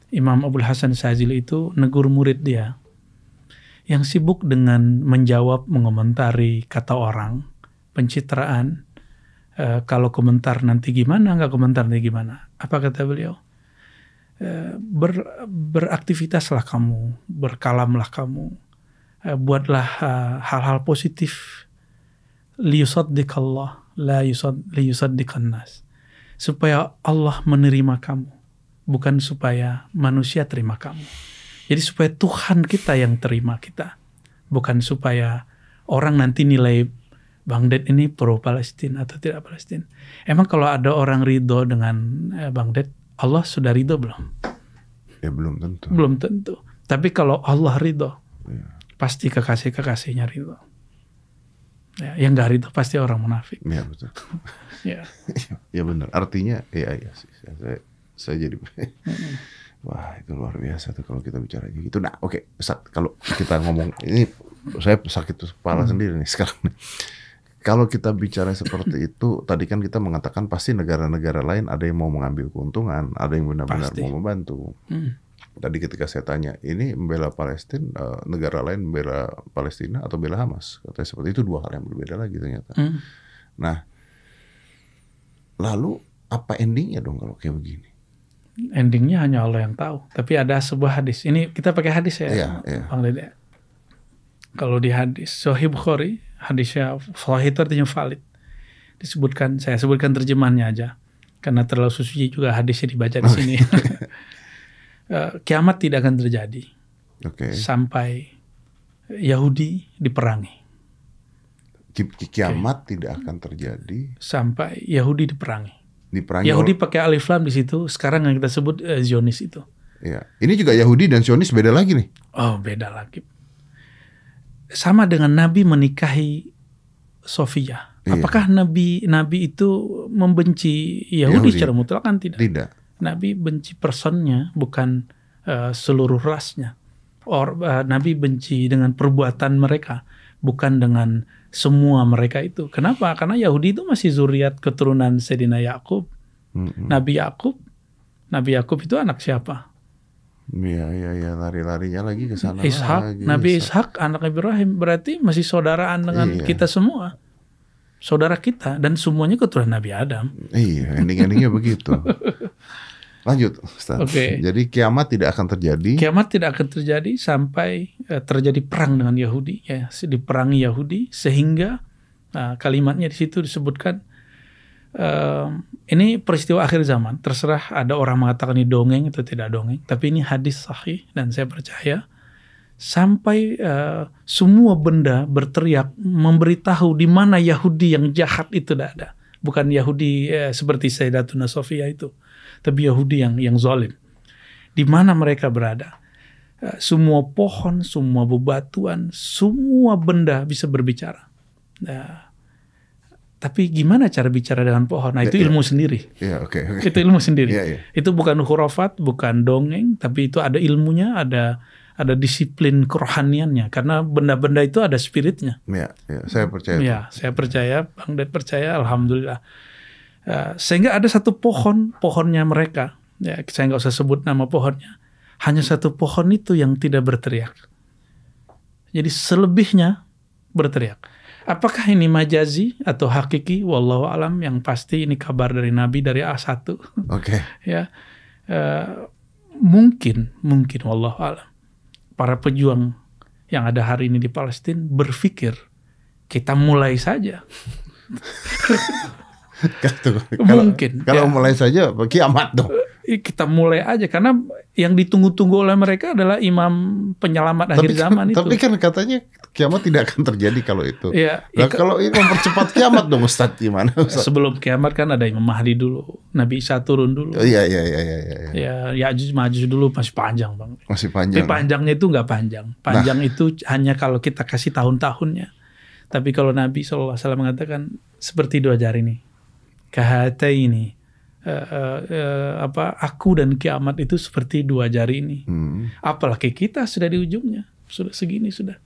Imam Abdul Hasan Syadzili itu negur murid dia yang sibuk dengan menjawab mengomentari kata orang, pencitraan, e, kalau komentar nanti gimana, nggak komentar nanti gimana. Apa kata beliau? E, ber, beraktivitaslah kamu, berkalamlah kamu, e, buatlah hal-hal e, positif. Liyusaddiqallah, la di nas. Supaya Allah menerima kamu, bukan supaya manusia terima kamu. Jadi supaya Tuhan kita yang terima kita, bukan supaya orang nanti nilai Bang Det ini pro Palestina atau tidak Palestina. Emang kalau ada orang ridho dengan eh, Bang Det, Allah sudah ridho belum? Ya belum tentu. Belum tentu. Tapi kalau Allah ridho, ya. pasti kekasih kekasihnya ridho. Ya, yang gak ridho pasti orang munafik. Iya betul. ya. ya benar. Artinya, ya, ya saya, saya jadi. Wah itu luar biasa tuh kalau kita bicara gitu. Nah oke okay. kalau kita ngomong ini saya sakit kepala hmm. sendiri nih sekarang. Nih. Kalau kita bicara seperti itu, tadi kan kita mengatakan pasti negara-negara lain ada yang mau mengambil keuntungan, ada yang benar-benar mau membantu. Hmm. Tadi ketika saya tanya, ini membela Palestina, eh, negara lain membela Palestina atau bela Hamas? Katanya seperti itu dua hal yang berbeda lagi ternyata. Hmm. Nah, lalu apa endingnya dong kalau kayak begini? Endingnya hanya Allah yang tahu. Tapi ada sebuah hadis. Ini kita pakai hadis ya, yeah, yeah. Bang Kalau di hadis Sahih Bukhari hadisnya sahih itu artinya valid. Disebutkan saya sebutkan terjemahannya aja karena terlalu suci juga hadisnya dibaca di sini. Eh, kiamat tidak akan terjadi okay. sampai Yahudi diperangi. Kiamat okay. tidak akan terjadi sampai Yahudi diperangi. Diperangi. Yahudi pakai alif lam di situ. Sekarang yang kita sebut uh, Zionis itu. Ya. Ini juga Yahudi dan Zionis beda lagi nih. Oh, beda lagi sama dengan Nabi menikahi Sofia. Iya. Apakah Nabi Nabi itu membenci Yahudi, Yahudi. secara mutlak kan tidak? Tidak. Nabi benci personnya, bukan uh, seluruh rasnya. Or uh, Nabi benci dengan perbuatan mereka, bukan dengan semua mereka itu. Kenapa? Karena Yahudi itu masih zuriat keturunan Sedina Yakub. Mm -hmm. Nabi Yakub, Nabi Yakub itu anak siapa? Iya, iya, iya, lari-larinya lagi ke sana. Ishak, lagi. Nabi Ishak, anak Ibrahim, berarti masih saudaraan dengan iya. kita semua. Saudara kita dan semuanya keturunan Nabi Adam. Iya, ending-endingnya begitu. Lanjut, Ustaz. Okay. Jadi kiamat tidak akan terjadi. Kiamat tidak akan terjadi sampai eh, terjadi perang dengan Yahudi, ya, diperangi Yahudi sehingga uh, kalimatnya di situ disebutkan Ehm, ini peristiwa akhir zaman. Terserah ada orang mengatakan ini dongeng atau tidak dongeng, tapi ini hadis sahih dan saya percaya sampai uh, semua benda berteriak memberitahu di mana Yahudi yang jahat itu tidak ada. Bukan Yahudi uh, seperti Sayyidatuna Sofia itu, tapi Yahudi yang yang zalim. Di mana mereka berada? Eh, semua pohon, semua bebatuan, semua benda bisa berbicara. Nah, tapi gimana cara bicara dengan pohon? Nah, itu iya. ilmu yeah. sendiri. Yeah, okay, Itu ilmu sendiri. Yeah, yeah. Itu bukan hurufat, bukan dongeng, tapi itu ada ilmunya, ada ada disiplin kerohaniannya karena benda-benda itu ada spiritnya. Ya, yeah. saya percaya. Ya, saya percaya, Bang Ded percaya, alhamdulillah. Eh, sehingga ada satu pohon, pohonnya mereka, ya saya nggak usah sebut nama pohonnya, hanya satu pohon itu yang tidak berteriak. Jadi selebihnya berteriak. Apakah ini majazi atau hakiki? Wallahu alam. Yang pasti ini kabar dari Nabi dari A1. Oke. Okay. ya. Uh, mungkin, mungkin wallahu alam. Para pejuang yang ada hari ini di Palestina berpikir kita mulai saja. Gitu. mungkin. Kalau, ya. kalau mulai saja kiamat dong kita mulai aja karena yang ditunggu-tunggu oleh mereka adalah imam penyelamat tapi akhir kan, zaman tapi itu. Tapi kan katanya kiamat tidak akan terjadi kalau itu. Ya, Nah, ya, kalau ini mempercepat kiamat dong Ustaz gimana Ustaz? Sebelum kiamat kan ada Imam Mahdi dulu, Nabi Isa turun dulu. Oh, iya iya iya iya iya. iya. Ya, Ya'juj ya dulu masih panjang, Bang. Masih panjang. Tapi ya? panjangnya itu nggak panjang. Nah. Panjang nah. itu hanya kalau kita kasih tahun-tahunnya. Tapi kalau Nabi SAW mengatakan seperti dua jari nih. Kahata ini Eh, eh, eh, apa aku dan kiamat itu seperti dua jari ini. Hmm. Apalagi kita sudah di ujungnya, sudah segini sudah.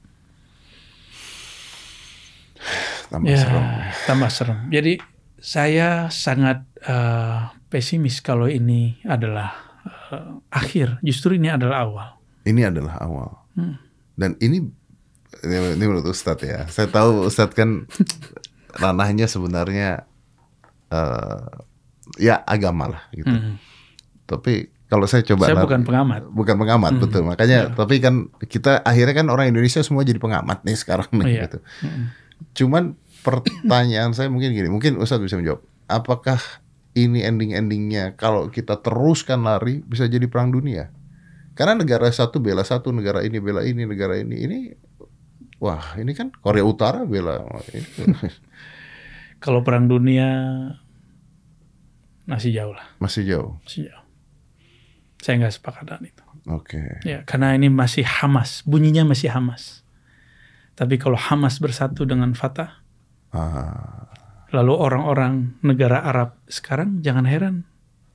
Tambah ya, serem. Tambah serem. Jadi saya sangat uh, pesimis kalau ini adalah uh, akhir. Justru ini adalah awal. Ini adalah awal. Hmm. Dan ini ini menurut Ustadz ya. Saya tahu Ustadz kan ranahnya sebenarnya uh, ya agama lah gitu. Hmm. Tapi kalau saya coba Saya bukan pengamat. Bukan pengamat, hmm. betul. Makanya ya. tapi kan kita akhirnya kan orang Indonesia semua jadi pengamat nih sekarang nih oh, gitu. Hmm. Cuman pertanyaan saya mungkin gini, mungkin Ustadz bisa menjawab. Apakah ini ending-endingnya kalau kita teruskan lari bisa jadi perang dunia? Karena negara satu bela satu, negara ini bela ini, negara ini ini wah, ini kan Korea Utara bela kalau perang dunia masih jauh lah. Masih jauh. Masih jauh. Saya nggak sepakat dengan itu. Oke. Okay. Ya, karena ini masih Hamas, bunyinya masih Hamas. Tapi kalau Hamas bersatu dengan Fatah, ah. lalu orang-orang negara Arab sekarang jangan heran,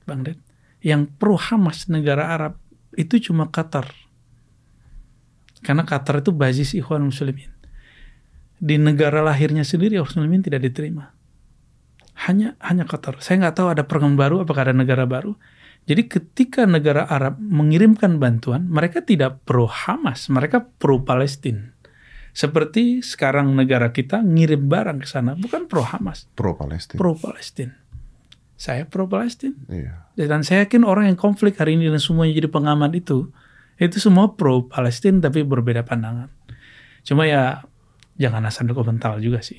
Bang Ded, yang pro Hamas negara Arab itu cuma Qatar. Karena Qatar itu basis Ikhwan Muslimin. Di negara lahirnya sendiri Ikhwan Muslimin tidak diterima hanya hanya Qatar. Saya nggak tahu ada program baru apakah ada negara baru. Jadi ketika negara Arab mengirimkan bantuan, mereka tidak pro Hamas, mereka pro Palestina. Seperti sekarang negara kita ngirim barang ke sana, bukan pro Hamas, pro Palestina. Pro Palestina. Saya pro Palestina. Iya. Dan saya yakin orang yang konflik hari ini dan semuanya jadi pengamat itu, itu semua pro Palestina tapi berbeda pandangan. Cuma ya jangan asal komentar juga sih.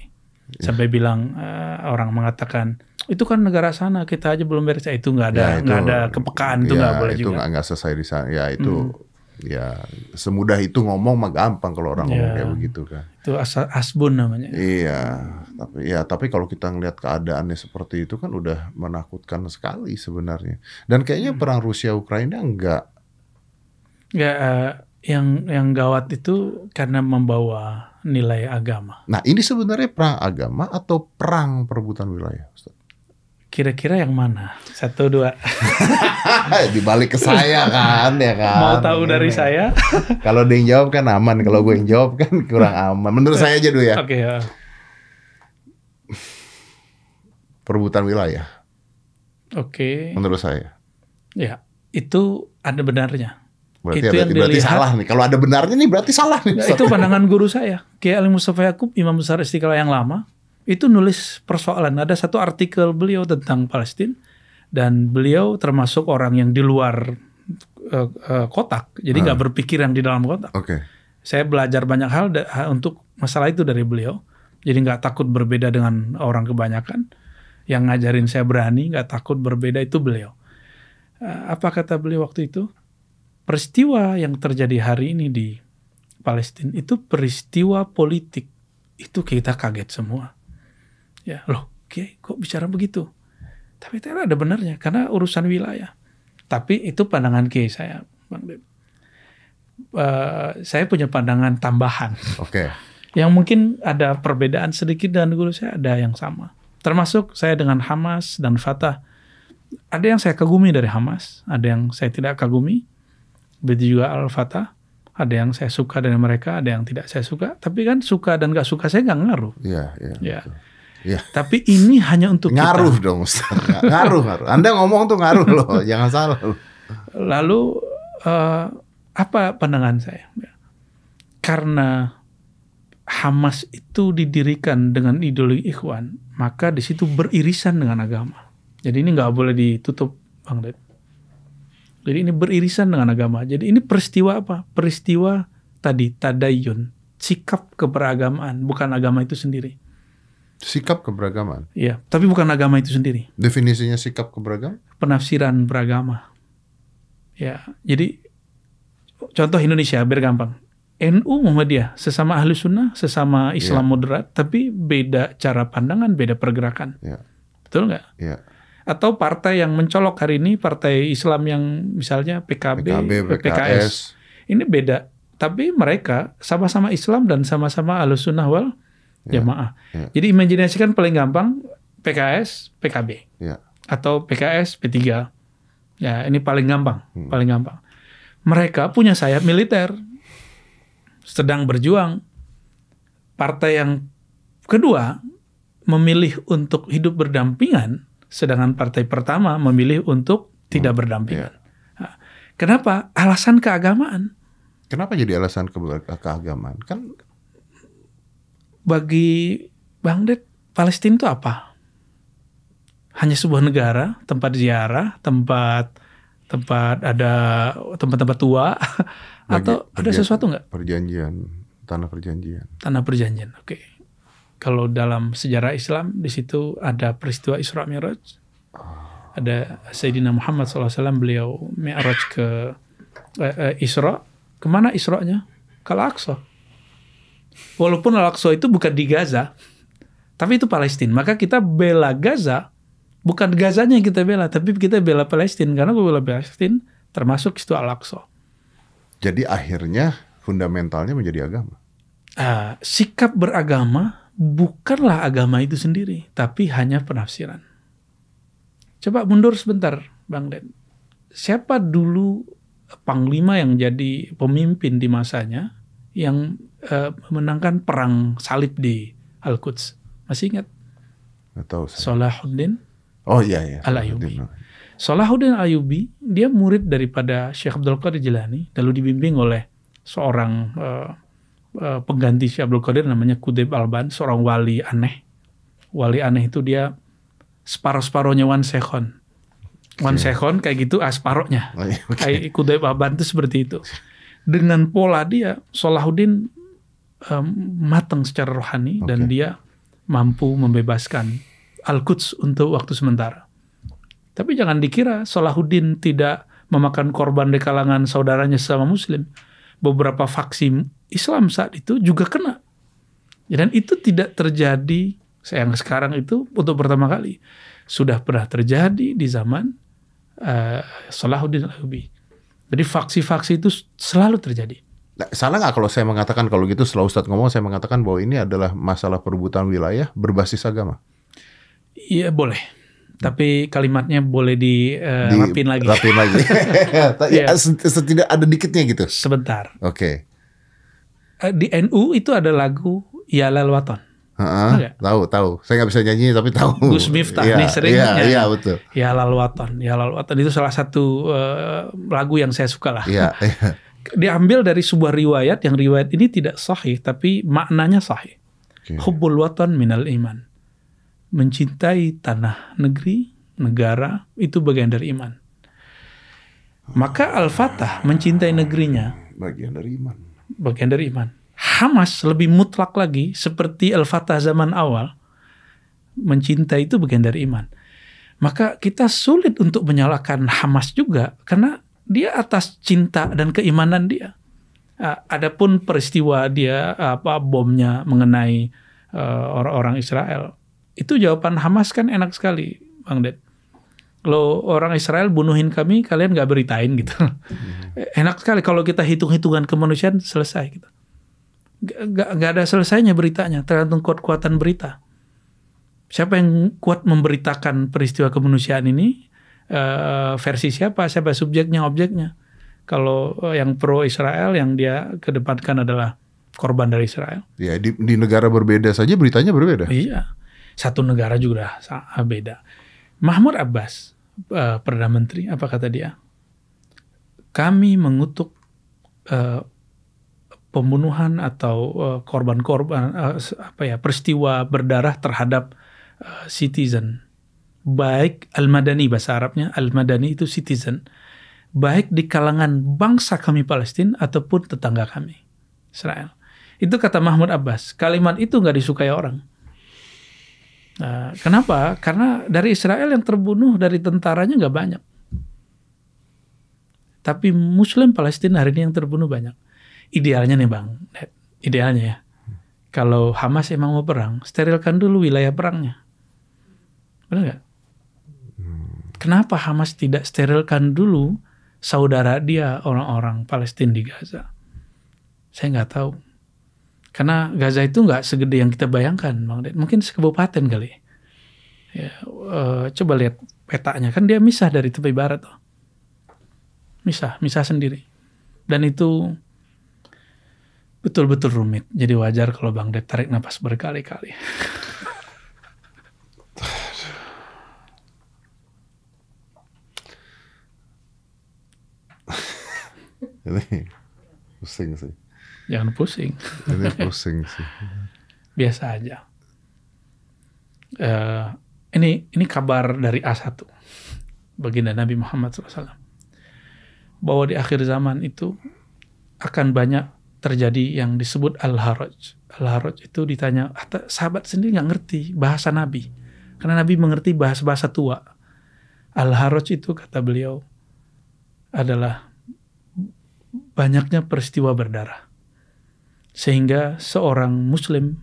Ya. sampai bilang uh, orang mengatakan itu kan negara sana kita aja belum beres ya, itu nggak ada ya, nggak ada kepekaan itu nggak yeah, boleh itu juga itu nggak selesai di sana ya itu mm. ya semudah itu ngomong mah gampang kalau orang yeah. ngomong kayak begitu kan itu as asbun namanya iya tapi ya tapi kalau kita ngelihat keadaannya seperti itu kan udah menakutkan sekali sebenarnya dan kayaknya mm. perang Rusia Ukraina nggak nggak eh, yang yang gawat itu karena membawa nilai agama. Nah, ini sebenarnya perang agama atau perang perebutan wilayah, Ustaz? Kira-kira yang mana? Satu dua. Dibalik ke saya kan, ya kan. Mau tahu dari saya? kalau dia yang jawab kan aman, kalau gue yang jawab kan kurang aman. Menurut saya aja dulu ya. Oke. Okay, ya. Perebutan wilayah. Oke. Okay. Menurut saya. Ya, itu ada benarnya Berarti, itu yang berarti dilihat. salah nih. Kalau ada benarnya nih berarti salah nih. Nah, itu pandangan guru saya. Kiai Ali Mustafa Yakub, Imam Besar Istiqlal yang lama, itu nulis persoalan. Ada satu artikel beliau tentang Palestina dan beliau termasuk orang yang di luar uh, uh, kotak. Jadi nggak uh. Ah. berpikir yang di dalam kotak. Okay. Saya belajar banyak hal untuk masalah itu dari beliau. Jadi nggak takut berbeda dengan orang kebanyakan. Yang ngajarin saya berani, nggak takut berbeda itu beliau. Eh, apa kata beliau waktu itu? peristiwa yang terjadi hari ini di Palestina itu peristiwa politik. Itu kita kaget semua. Ya, loh, Kiai kok bicara begitu? Tapi ternyata ada benarnya karena urusan wilayah. Tapi itu pandangan Kiai saya, Bang Beb. Uh, saya punya pandangan tambahan. Oke. Okay. Yang mungkin ada perbedaan sedikit dan guru saya ada yang sama. Termasuk saya dengan Hamas dan Fatah. Ada yang saya kagumi dari Hamas, ada yang saya tidak kagumi begitu juga Al-Fatah ada yang saya suka dari mereka, ada yang tidak saya suka. Tapi kan suka dan gak suka saya nggak ngaruh. Iya, iya. Ya. Ya. Tapi ini hanya untuk ngaruh kita. dong, Ustaz. ngaruh, ngaruh. Anda ngomong tuh ngaruh loh, jangan salah. Loh. Lalu uh, apa pandangan saya? Karena Hamas itu didirikan dengan ideologi Ikhwan, maka di situ beririsan dengan agama. Jadi ini nggak boleh ditutup, Bang Ded. Jadi ini beririsan dengan agama. Jadi ini peristiwa apa? Peristiwa tadi tadayun, sikap keberagamaan, bukan agama itu sendiri. Sikap keberagamaan. Iya, tapi bukan agama itu sendiri. Definisinya sikap keberagaman? Penafsiran beragama. Ya, jadi contoh Indonesia biar gampang. NU Muhammadiyah sesama ahli sunnah, sesama Islam yeah. moderat, tapi beda cara pandangan, beda pergerakan. Yeah. Betul nggak? Yeah atau partai yang mencolok hari ini partai Islam yang misalnya PKB, PKB PKS. PKS. Ini beda, tapi mereka sama-sama Islam dan sama-sama alusunah wal ya. Jamaah. ya. Jadi imajinasikan paling gampang PKS, PKB. Ya. Atau PKS, P3. Ya, ini paling gampang, hmm. paling gampang. Mereka punya sayap militer. Sedang berjuang. Partai yang kedua memilih untuk hidup berdampingan sedangkan partai pertama memilih untuk tidak hmm, berdampingan. Yeah. Kenapa? Alasan keagamaan. Kenapa jadi alasan ke keagamaan? Kan bagi Bang Det, Palestina itu apa? Hanya sebuah negara, tempat ziarah, tempat tempat ada tempat-tempat tua Bagi, atau ada sesuatu nggak? Perjanjian, tanah perjanjian. Tanah perjanjian, oke. Okay kalau dalam sejarah Islam di situ ada peristiwa Isra Mi'raj. Ada Sayyidina Muhammad SAW beliau Mi'raj ke eh, eh, Isra. Kemana Isra'nya? Ke Al-Aqsa. Walaupun Al-Aqsa itu bukan di Gaza, tapi itu Palestina. Maka kita bela Gaza, bukan Gazanya yang kita bela, tapi kita bela Palestina karena gue bela Palestina termasuk itu Al-Aqsa. Jadi akhirnya fundamentalnya menjadi agama. Uh, sikap beragama bukanlah agama itu sendiri, tapi hanya penafsiran. Coba mundur sebentar, Bang Den. Siapa dulu panglima yang jadi pemimpin di masanya yang uh, memenangkan perang salib di Al-Quds? Masih ingat? Nggak tahu saya. Salahuddin Oh iya iya. Al-Ayubi. Salahuddin Ayubi, dia murid daripada Syekh Abdul Qadir Jilani, lalu dibimbing oleh seorang uh, Eh, pengganti Syekh Abdul Qadir namanya Kudeb Alban, seorang wali aneh. Wali aneh itu dia separuh-separuhnya Wan second. Wan okay. second kayak gitu ah oh, iya, okay. Kayak Kudeb Alban itu seperti itu. Dengan pola dia, Salahuddin um, matang secara rohani okay. dan dia mampu membebaskan Al-Quds untuk waktu sementara. Tapi jangan dikira Salahuddin tidak memakan korban di kalangan saudaranya sesama muslim beberapa faksi Islam saat itu juga kena. Dan itu tidak terjadi yang sekarang itu untuk pertama kali sudah pernah terjadi di zaman uh, Salahuddin Ayyubi. Jadi faksi-faksi itu selalu terjadi. Nah, salah nggak kalau saya mengatakan kalau gitu setelah Ustadz ngomong saya mengatakan bahwa ini adalah masalah perebutan wilayah berbasis agama? Iya boleh Hmm. tapi kalimatnya boleh di, uh, di rapin lagi. Rapin lagi. yeah. Ya, iya. Setidak ada dikitnya gitu. Sebentar. Oke. Okay. Uh, eh, di NU itu ada lagu Ya Lelwaton. Uh-huh. Tahu, tahu. Saya nggak bisa nyanyi tapi tahu. Gus Miftah yeah, nih sering yeah, nyanyi. Iya, yeah, betul. Ya Lelwaton, Ya Lelwaton itu salah satu uh, lagu yang saya suka lah. Iya, yeah. Diambil dari sebuah riwayat yang riwayat ini tidak sahih tapi maknanya sahih. Okay. Hubbul Waton minal iman mencintai tanah negeri, negara, itu bagian dari iman. Maka Al-Fatah mencintai negerinya. Bagian dari iman. Bagian dari iman. Hamas lebih mutlak lagi, seperti Al-Fatah zaman awal, mencintai itu bagian dari iman. Maka kita sulit untuk menyalahkan Hamas juga, karena dia atas cinta dan keimanan dia. Adapun peristiwa dia apa bomnya mengenai e, orang-orang uh, Israel itu jawaban Hamas kan enak sekali, Bang Ded. Lo orang Israel bunuhin kami, kalian nggak beritain gitu. Hmm. Enak sekali kalau kita hitung-hitungan kemanusiaan selesai gitu. Gak, gak ada selesainya beritanya, tergantung kuat-kuatan berita. Siapa yang kuat memberitakan peristiwa kemanusiaan ini, uh, versi siapa, siapa subjeknya, objeknya. Kalau eh, yang pro Israel, yang dia kedepankan adalah korban dari Israel. Ya di, di negara berbeda saja beritanya berbeda. Iya satu negara juga ah, beda. Mahmud Abbas, uh, eh, Perdana Menteri, apa kata dia? Kami mengutuk uh, pembunuhan atau eh, korban-korban uh, apa ya peristiwa berdarah terhadap uh, citizen. Baik al-Madani bahasa Arabnya, al-Madani itu citizen. Baik di kalangan bangsa kami Palestina ataupun tetangga kami Israel. Itu kata Mahmud Abbas. Kalimat itu nggak disukai orang Nah, kenapa? Karena dari Israel yang terbunuh dari tentaranya nggak banyak. Tapi Muslim Palestina hari ini yang terbunuh banyak. Idealnya nih bang, idealnya ya. Kalau Hamas emang mau perang, sterilkan dulu wilayah perangnya. Benar nggak? Kenapa Hamas tidak sterilkan dulu saudara dia orang-orang Palestina di Gaza? Saya nggak tahu karena Gaza itu nggak segede yang kita bayangkan, Bang Ded. Mungkin sekabupaten kali. Ya, uh, coba lihat petanya kan dia misah dari tepi barat tuh. Misah, misah sendiri. Dan itu betul-betul rumit. Jadi wajar kalau Bang Ded tarik nafas berkali-kali. Ini pusing sih. Jangan pusing. Ini pusing sih. Biasa aja. Uh, ini ini kabar dari A1 baginda Nabi Muhammad SAW bahwa di akhir zaman itu akan banyak terjadi yang disebut al-haraj. Al-haraj itu ditanya, sahabat sendiri nggak ngerti bahasa Nabi. Karena Nabi mengerti bahasa-bahasa tua. Al-haraj itu kata beliau adalah banyaknya peristiwa berdarah. Sehingga seorang muslim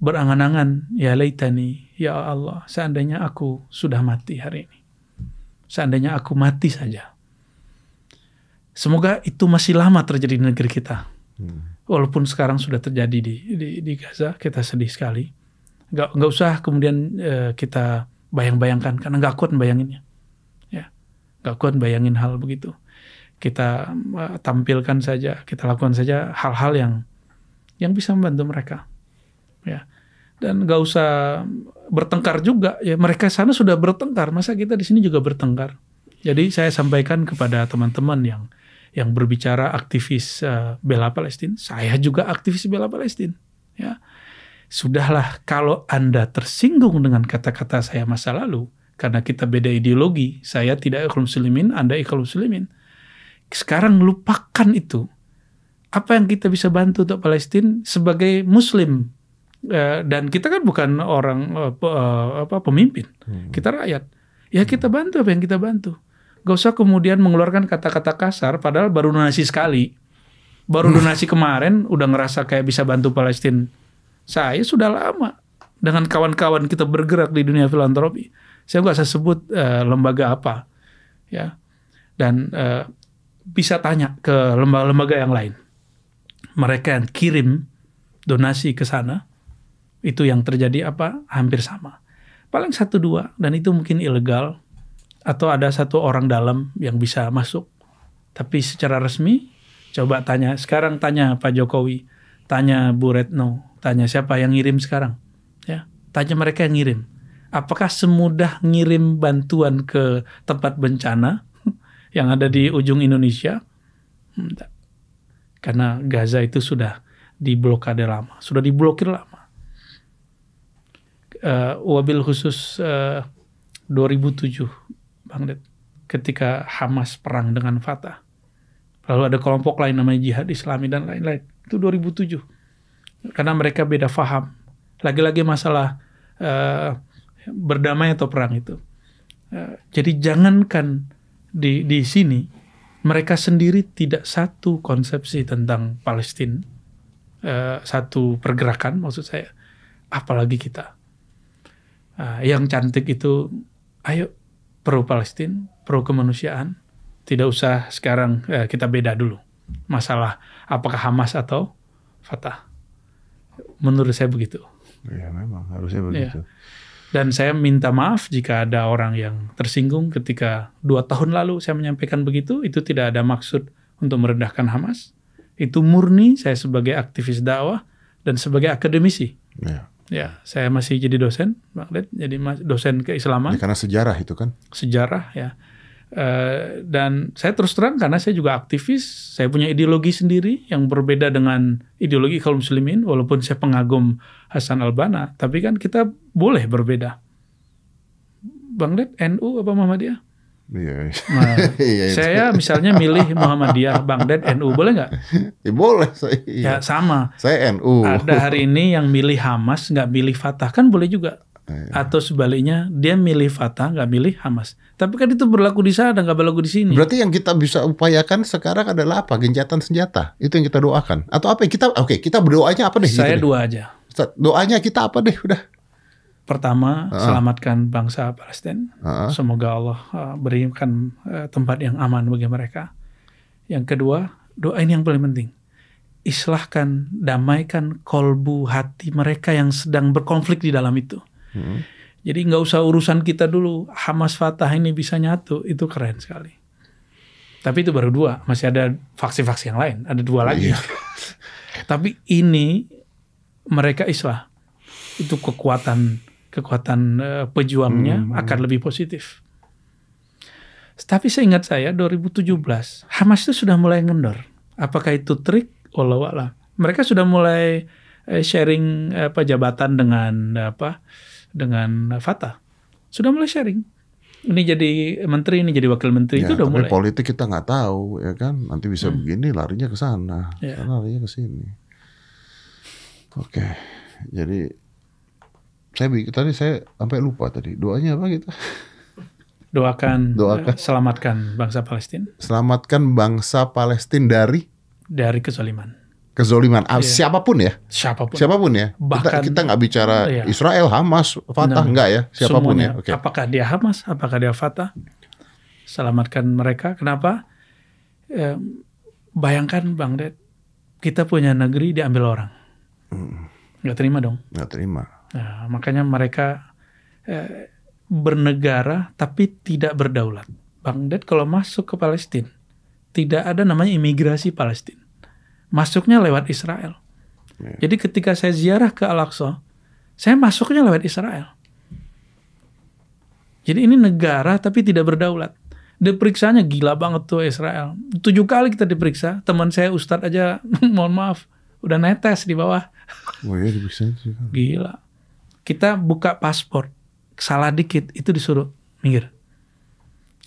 berangan-angan, ya laitani, ya Allah, seandainya aku sudah mati hari ini. Seandainya aku mati saja. Semoga itu masih lama terjadi di negeri kita. Hmm. Walaupun sekarang sudah terjadi di, di, di Gaza, kita sedih sekali. Nggak, nggak usah kemudian uh, kita bayang-bayangkan, karena nggak kuat bayanginnya. Ya, nggak kuat bayangin hal begitu. Kita eh, tampilkan saja, kita lakukan saja hal-hal yang yang bisa membantu mereka. Ya. Dan gak usah bertengkar juga ya mereka sana sudah bertengkar masa kita di sini juga bertengkar. Jadi saya sampaikan kepada teman-teman yang yang berbicara aktivis uh, bela Palestina, saya juga aktivis bela Palestina. Ya. Sudahlah kalau Anda tersinggung dengan kata-kata saya masa lalu karena kita beda ideologi, saya tidak ikhlas muslimin, Anda ikhlas muslimin. Sekarang lupakan itu apa yang kita bisa bantu untuk Palestina sebagai Muslim eh, dan kita kan bukan orang eh, eh, apa pemimpin hmm. kita rakyat ya kita bantu apa yang kita bantu gak usah kemudian mengeluarkan kata-kata kasar padahal baru donasi sekali baru donasi kemarin udah ngerasa kayak bisa bantu Palestina saya sudah lama dengan kawan-kawan kita bergerak di dunia filantropi saya nggak usah sebut lembaga apa ya dan bisa tanya ke lembaga-lembaga yang lain mereka yang kirim donasi ke sana itu yang terjadi apa hampir sama paling satu dua dan itu mungkin ilegal atau ada satu orang dalam yang bisa masuk tapi secara resmi coba tanya sekarang tanya Pak Jokowi tanya Bu Retno tanya siapa yang ngirim sekarang ya tanya mereka yang ngirim apakah semudah ngirim bantuan ke tempat bencana yang ada di ujung Indonesia? Hmm, Tidak. Karena Gaza itu sudah diblokade lama, sudah diblokir lama. Uh, wabil khusus eh, uh, 2007, Bang Det, ketika Hamas perang dengan Fatah. Lalu ada kelompok lain namanya Jihad Islami dan lain-lain. Itu 2007. Karena mereka beda faham. Lagi-lagi masalah uh, berdamai atau perang itu. Uh, jadi jangankan di di sini mereka sendiri tidak satu konsepsi tentang Palestina, uh, eh, satu pergerakan maksud saya, apalagi kita. Uh, yang cantik itu, ayo pro Palestina, pro kemanusiaan, tidak usah sekarang uh, kita beda dulu masalah apakah Hamas atau Fatah. Menurut saya begitu. Ya memang harusnya begitu. Ya. Dan saya minta maaf jika ada orang yang tersinggung ketika dua tahun lalu saya menyampaikan begitu. Itu tidak ada maksud untuk merendahkan Hamas. Itu murni saya sebagai aktivis dakwah dan sebagai akademisi. Ya. Ya, saya masih jadi dosen, Bang Led, jadi dosen keislaman. Ya, karena sejarah itu kan. Sejarah, ya. Uh, dan saya terus terang karena saya juga aktivis, saya punya ideologi sendiri yang berbeda dengan ideologi kaum muslimin, walaupun saya pengagum Hasan Albana, tapi kan kita boleh berbeda. Bang Ded NU apa Muhammadiyah? Iya. Nah, iya, iya. saya misalnya milih Muhammadiyah, Bang Ded NU boleh nggak? Ya, boleh. Saya, Ya sama. Saya NU. Ada hari ini yang milih Hamas nggak milih Fatah kan boleh juga. Iya. Atau sebaliknya dia milih Fatah nggak milih Hamas. Tapi kan itu berlaku di sana nggak berlaku di sini. Berarti yang kita bisa upayakan sekarang adalah apa? Gencatan senjata. Itu yang kita doakan. Atau apa? Kita oke okay, kita berdoanya apa deh? Saya gitu dua aja. Ustaz, doanya kita apa deh udah? Pertama, uh-huh. selamatkan bangsa Palestina. Uh-huh. Semoga Allah uh, berikan eh, tempat yang aman bagi mereka. Yang kedua, doa ini yang paling penting. Islahkan, damaikan kolbu hati mereka yang sedang berkonflik di dalam itu. Hmm. Jadi nggak usah urusan kita dulu. Hamas Fatah ini bisa nyatu, itu keren sekali. Tapi itu baru dua, masih ada faksi-faksi yang lain, ada dua lagi. Iya. Tapi ini mereka Islah itu kekuatan kekuatan uh, pejuangnya hmm, hmm. akan lebih positif. Tapi saya ingat saya 2017 Hamas itu sudah mulai ngendor. Apakah itu trik? Allah Allah. Mereka sudah mulai eh, sharing apa eh, jabatan dengan apa dengan Fatah. Sudah mulai sharing. Ini jadi menteri, ini jadi wakil menteri ya, itu udah tapi mulai. politik kita nggak tahu ya kan. Nanti bisa hmm. begini larinya ke sana, ya. larinya ke sini. Oke, okay. jadi saya tadi saya sampai lupa tadi doanya apa gitu. Doakan, Doakan. selamatkan bangsa Palestina. Selamatkan bangsa Palestina dari dari kezaliman kezoliman yeah. Iya. siapapun ya siapapun siapapun ya bahkan kita nggak bicara iya. Israel Hamas Fatah nah, nggak ya siapapun ya? semuanya. ya okay. apakah dia Hamas apakah dia Fatah selamatkan mereka kenapa eh, bayangkan Bang Ded kita punya negeri diambil orang nggak terima dong nggak terima nah, makanya mereka eh, bernegara tapi tidak berdaulat bang Ded kalau masuk ke Palestina tidak ada namanya imigrasi Palestina masuknya lewat Israel yeah. jadi ketika saya ziarah ke Al-Aqsa saya masuknya lewat Israel jadi ini negara tapi tidak berdaulat diperiksanya gila banget tuh Israel. Tujuh kali kita diperiksa, teman saya Ustadz aja, mohon maaf, udah netes di bawah. Oh iya, Gila. Kita buka paspor, salah dikit itu disuruh minggir.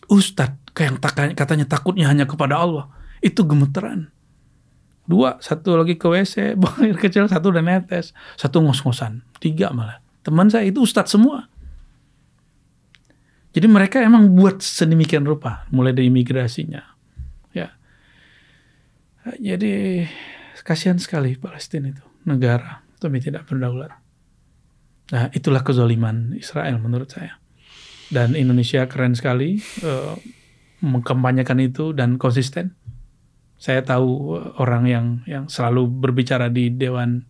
Ustadz kayak yang katanya takutnya hanya kepada Allah itu gemeteran. Dua, satu lagi ke WC, buang air kecil, satu udah netes, satu ngos-ngosan, tiga malah. Teman saya itu ustadz semua. Jadi mereka emang buat sedemikian rupa, mulai dari imigrasinya. Ya. Jadi kasihan sekali Palestina itu negara tapi tidak berdaulat. Nah, itulah kezoliman Israel menurut saya. Dan Indonesia keren sekali uh, mengkampanyekan itu dan konsisten. Saya tahu eh, orang yang yang selalu berbicara di Dewan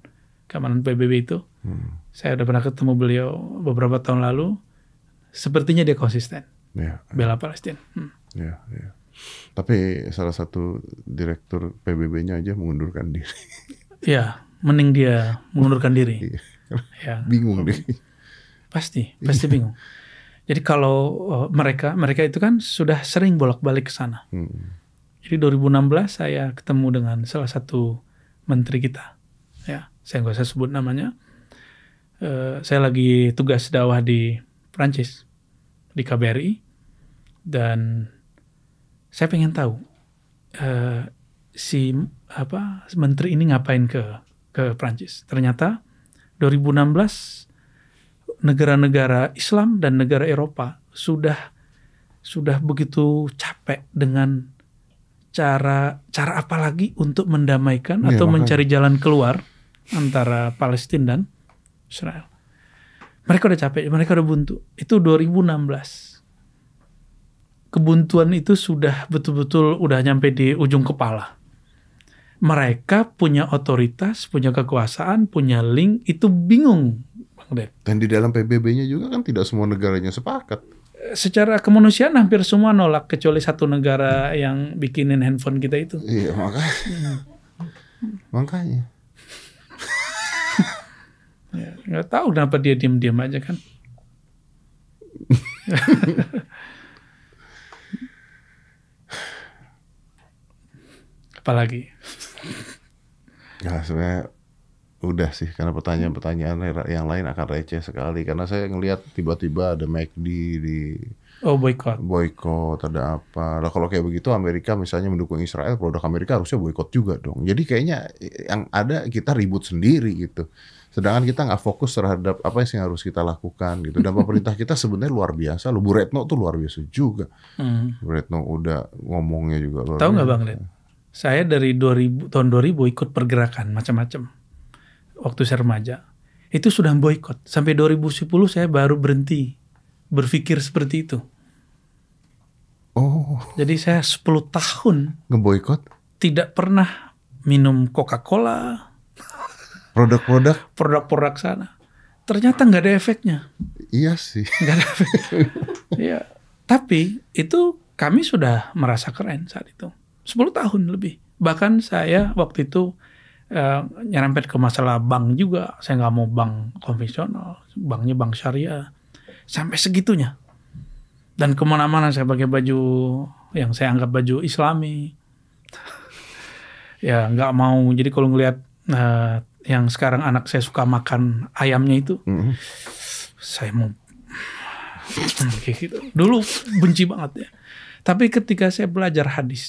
Keamanan PBB itu. Hmm. Saya sudah pernah ketemu beliau beberapa tahun lalu. Sepertinya dia konsisten. Yeah. Bela Palestina. Hmm. Yeah, yeah. Tapi salah satu direktur PBB-nya aja mengundurkan diri. Iya mending dia mengundurkan diri. Iya. ya. Bingung deh. Pasti, iya. pasti bingung. Jadi kalau uh, mereka, mereka itu kan sudah sering bolak-balik ke sana. Hmm. Jadi 2016 saya ketemu dengan salah satu menteri kita, ya, saya nggak usah sebut namanya. Uh, saya lagi tugas dakwah di Prancis di KBRI dan saya pengen tahu uh, si apa menteri ini ngapain ke ke Prancis. Ternyata 2016 negara-negara Islam dan negara Eropa sudah sudah begitu capek dengan cara cara apa lagi untuk mendamaikan iya, atau makanya. mencari jalan keluar antara Palestina dan Israel. Mereka udah capek, mereka udah buntu. Itu 2016. Kebuntuan itu sudah betul-betul udah nyampe di ujung kepala mereka punya otoritas, punya kekuasaan, punya link itu bingung, Bang Ded. Dan di dalam PBB-nya juga kan tidak semua negaranya sepakat. Secara kemanusiaan hampir semua nolak kecuali satu negara yang bikinin handphone kita itu. Iya makanya. makanya. ya, nggak tahu kenapa dia diam-diam aja kan. apalagi Ya sebenarnya udah sih karena pertanyaan-pertanyaan yang lain akan receh sekali karena saya ngelihat tiba-tiba ada McD di Oh boykot. Boykot ada apa? Nah, kalau kayak begitu Amerika misalnya mendukung Israel, produk Amerika harusnya boykot juga dong. Jadi kayaknya yang ada kita ribut sendiri gitu. Sedangkan kita nggak fokus terhadap apa yang harus kita lakukan gitu. Dan pemerintah kita sebenarnya luar biasa. Lu Bu Retno tuh luar biasa juga. Hmm. Bu Retno udah ngomongnya juga. Tahu nggak Bang Red? saya dari 2000 tahun 2000 ikut pergerakan macam-macam waktu saya remaja itu sudah boykot sampai 2010 saya baru berhenti berpikir seperti itu oh jadi saya 10 tahun Ngeboykot. tidak pernah minum Coca-Cola produk-produk produk-produk sana ternyata nggak ada efeknya iya sih nggak ada efek iya tapi itu kami sudah merasa keren saat itu 10 tahun lebih. Bahkan saya waktu itu uh, nyerempet ke masalah bank juga. Saya nggak mau bank konvensional, banknya bank syariah. Sampai segitunya. Dan kemana-mana saya pakai baju yang saya anggap baju islami. ya nggak mau. Jadi kalau ngelihat uh, yang sekarang anak saya suka makan ayamnya itu, mm -hmm. saya mau kayak gitu. Dulu benci banget ya. Tapi ketika saya belajar hadis,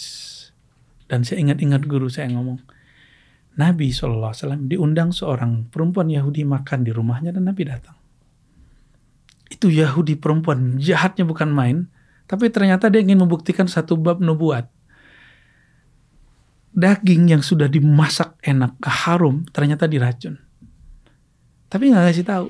dan saya ingat-ingat guru saya ngomong, Nabi SAW diundang seorang perempuan Yahudi makan di rumahnya dan Nabi datang. Itu Yahudi perempuan, jahatnya bukan main, tapi ternyata dia ingin membuktikan satu bab nubuat. Daging yang sudah dimasak enak, harum, ternyata diracun. Tapi nggak ngasih tahu.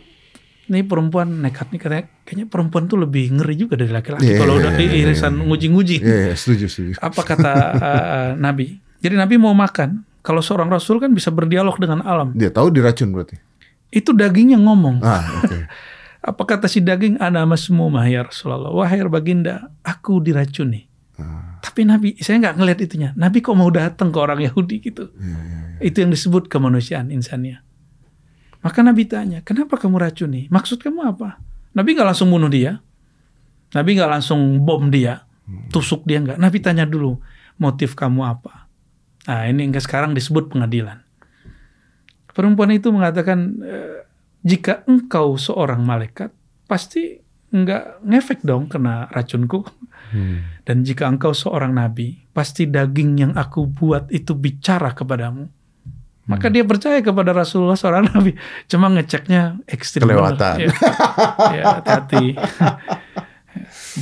Ini perempuan nekat nih katanya kayaknya perempuan tuh lebih ngeri juga dari laki-laki yeah, kalau iya, udah yeah, iya. irisan yeah. nguji-nguji. Yeah, yeah, setuju, setuju. Apa kata uh, Nabi? Jadi Nabi mau makan. Kalau seorang Rasul kan bisa berdialog dengan alam. Dia tahu diracun berarti. Itu dagingnya ngomong. Ah, okay. Apa kata si daging? Ana masmu ya Rasulullah. Wahai baginda, aku diracuni. Ah. Tapi Nabi, saya nggak ngeliat itunya. Nabi kok mau datang ke orang Yahudi gitu. Yeah, yeah, yeah. Itu yang disebut kemanusiaan insannya. Maka Nabi tanya, kenapa kamu racuni? Maksud kamu apa? Nabi nggak langsung bunuh dia. Nabi nggak langsung bom dia. Tusuk dia nggak. Nabi tanya dulu, motif kamu apa? Nah ini yang sekarang disebut pengadilan. Perempuan itu mengatakan, e, jika engkau seorang malaikat, pasti nggak ngefek dong kena racunku. Hmm. Dan jika engkau seorang nabi, pasti daging yang aku buat itu bicara kepadamu. Maka hmm. dia percaya kepada Rasulullah seorang Nabi. Cuma ngeceknya ekstrim. Kelewatan. Ya, ya hati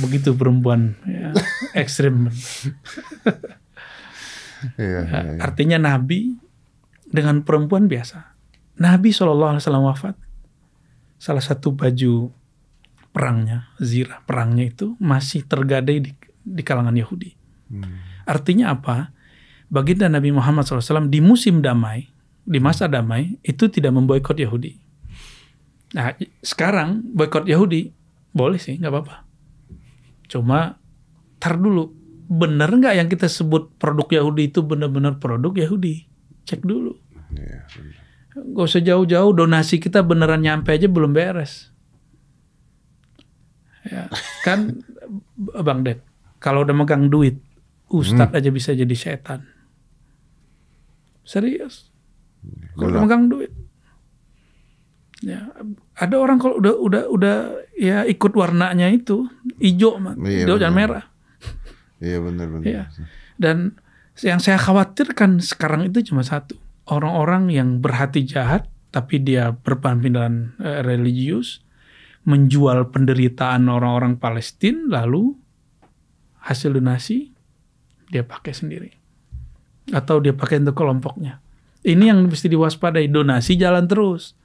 Begitu perempuan. Ya, ekstrim. ya, Artinya Nabi dengan perempuan biasa. Nabi SAW wafat. Salah satu baju perangnya, zirah perangnya itu masih tergadai di, di kalangan Yahudi. Hmm. Artinya apa? baginda Nabi Muhammad SAW di musim damai, di masa damai itu tidak memboikot Yahudi. Nah sekarang boykot Yahudi boleh sih nggak apa-apa. Cuma tar dulu bener nggak yang kita sebut produk Yahudi itu benar-benar produk Yahudi? Cek dulu. Iya, Gak usah jauh-jauh donasi kita beneran nyampe aja belum beres. Ya, kan Bang Ded, kalau udah megang duit, hmm. Ustadz hmm. aja bisa jadi setan. Serius. Kalau megang duit. Ya, ada orang kalau udah udah udah ya ikut warnanya itu, hijau mah, iya, hijau dan merah. Iya benar benar. Ya. Dan yang saya khawatirkan sekarang itu cuma satu, orang-orang yang berhati jahat tapi dia berpandangan eh, religius menjual penderitaan orang-orang Palestina lalu hasil donasi dia pakai sendiri atau dia pakai untuk kelompoknya. Ini yang mesti diwaspadai. Donasi jalan terus,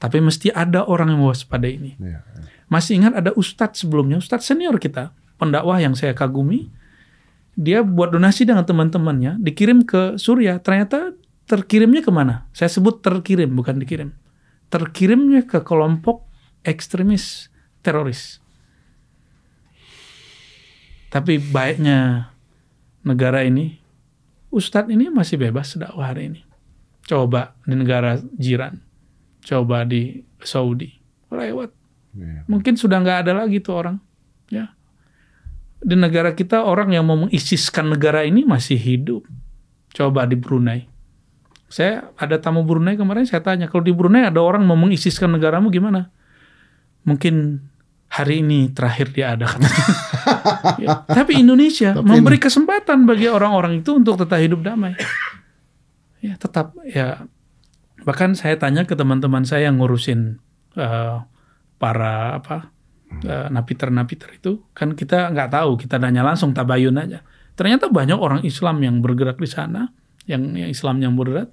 tapi mesti ada orang yang waspada ini. Ya, Masih ingat ada ustadz sebelumnya, ustadz senior kita, pendakwah yang saya kagumi. Dia buat donasi dengan teman-temannya, dikirim ke Suriah. Ternyata terkirimnya kemana? Saya sebut terkirim, bukan dikirim. Terkirimnya ke kelompok ekstremis teroris. Tapi baiknya negara ini Ustadz ini masih bebas dakwah hari ini. Coba di negara jiran, coba di Saudi, lewat. Iya. Mungkin sudah nggak ada lagi tuh orang. Ya, di negara kita orang yang mau mengisiskan negara ini masih hidup. Coba di Brunei. Saya ada tamu Brunei kemarin saya tanya, kalau di Brunei ada orang mau mengisiskan negaramu gimana? Mungkin hari ini terakhir dia ada ya. Tapi Indonesia Tapi memberi ini. kesempatan bagi orang-orang itu untuk tetap hidup damai. ya tetap ya bahkan saya tanya ke teman-teman saya yang ngurusin uh, para apa uh, hmm. eh, napi ter itu kan kita nggak tahu kita nanya langsung tabayun aja. Ternyata banyak orang Islam yang bergerak di sana yang, yang Islam yang berat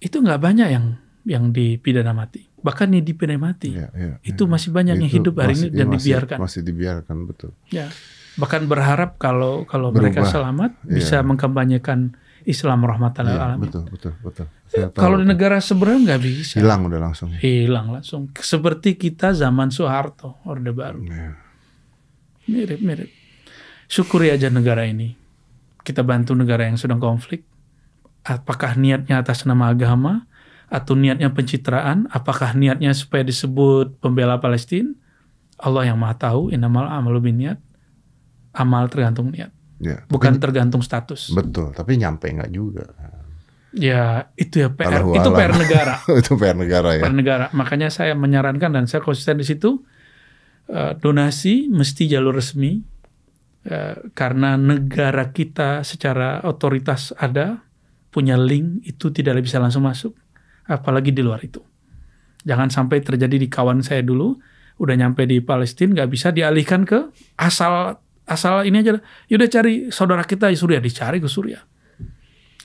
itu nggak banyak yang yang dipidana mati bahkan nih dipidana mati ya, ya, itu ya, masih banyak itu yang hidup hari ini dan iya, masih, dibiarkan masih dibiarkan betul ya bahkan berharap kalau kalau Berubah. mereka selamat ya. bisa mengkampanyekan Islam rahmatan ya, alamin betul betul betul eh, kalau di negara seberang nggak bisa hilang udah langsung hilang langsung seperti kita zaman Soeharto orde baru ya. mirip mirip syukuri aja negara ini kita bantu negara yang sedang konflik apakah niatnya atas nama agama atau niatnya pencitraan, apakah niatnya supaya disebut pembela Palestina? Allah yang Maha Tahu, inamal amalu niat. Amal tergantung niat. Ya, bukan tapi, tergantung status. Betul, tapi nyampe nggak juga. Ya, itu ya PR, Alahu itu PR negara. itu PR negara ya. PR negara. Makanya saya menyarankan dan saya konsisten di situ eh, donasi mesti jalur resmi. Eh, karena negara kita secara otoritas ada punya link itu tidak bisa langsung masuk apalagi di luar itu. Jangan sampai terjadi di kawan saya dulu, udah nyampe di Palestina nggak bisa dialihkan ke asal asal ini aja. Yaudah cari saudara kita di Suriah, dicari ke Suriah.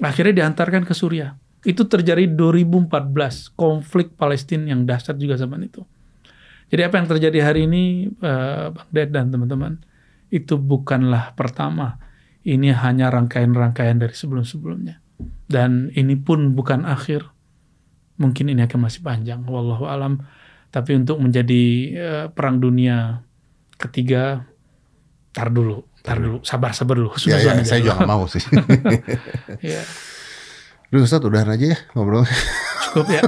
Akhirnya diantarkan ke Suriah. Itu terjadi 2014, konflik Palestina yang dasar juga zaman itu. Jadi apa yang terjadi hari ini, eh, Bang Ded dan teman-teman, itu bukanlah pertama. Ini hanya rangkaian-rangkaian dari sebelum-sebelumnya. Dan ini pun bukan akhir mungkin ini akan masih panjang wallahu alam tapi untuk menjadi uh, perang dunia ketiga tar dulu tar dulu sabar sabar dulu ya, ya, saya juga gak mau sih ya. Lu Ustaz udahan aja ya ngobrol cukup ya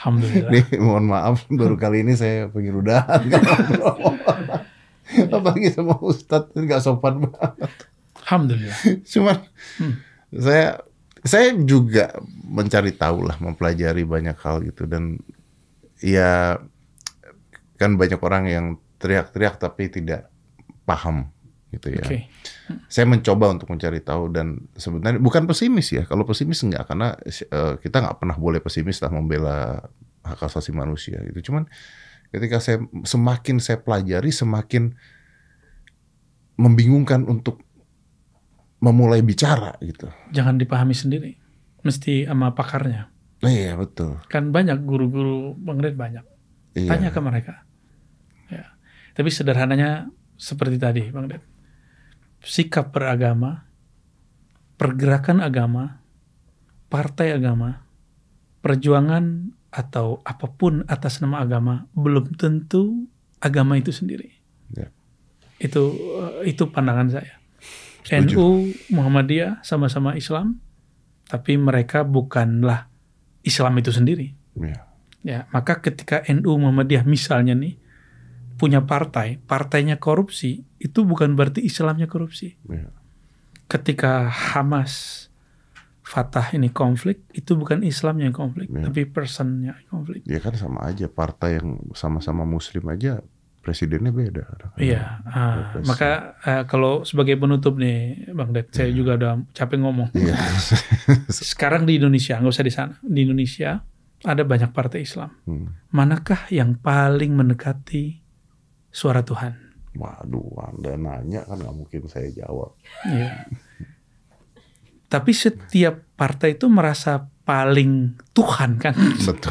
Alhamdulillah. Nih, mohon maaf baru kali ini saya pengen Apa Apalagi sama Ustadz nggak sopan banget. Alhamdulillah. Cuman hmm. saya saya juga mencari tahu lah, mempelajari banyak hal gitu dan ya kan banyak orang yang teriak-teriak tapi tidak paham gitu ya. Okay. Saya mencoba untuk mencari tahu dan sebenarnya bukan pesimis ya. Kalau pesimis enggak karena uh, kita nggak pernah boleh pesimis lah membela hak asasi manusia gitu. Cuman ketika saya semakin saya pelajari semakin membingungkan untuk memulai bicara gitu. Jangan dipahami sendiri, mesti sama pakarnya. Iya betul. Kan banyak guru-guru mengerit banyak. Iya. Tanya ke mereka. Ya. Tapi sederhananya seperti tadi, Bang Ded. Sikap beragama, pergerakan agama, partai agama, perjuangan atau apapun atas nama agama belum tentu agama itu sendiri. Ya. Itu eh, itu pandangan saya. NU, Muhammadiyah sama-sama Islam, tapi mereka bukanlah Islam itu sendiri. Ya. ya, maka ketika NU Muhammadiyah misalnya nih punya partai, partainya korupsi, itu bukan berarti Islamnya korupsi. Yeah. Ketika Hamas Fatah ini konflik itu bukan Islam yang konflik, ya. tapi personnya konflik. Ya kan sama aja partai yang sama-sama Muslim aja presidennya beda. Iya, ah, maka uh, kalau sebagai penutup nih, Bang Ded, saya yeah. juga udah capek ngomong. Yeah. Sekarang di Indonesia, nggak usah di sana, di Indonesia ada banyak partai Islam. Hmm. Manakah yang paling mendekati suara Tuhan? Waduh, Anda nanya kan nggak mungkin saya jawab. Iya. Tapi setiap partai itu merasa paling Tuhan kan? Betul.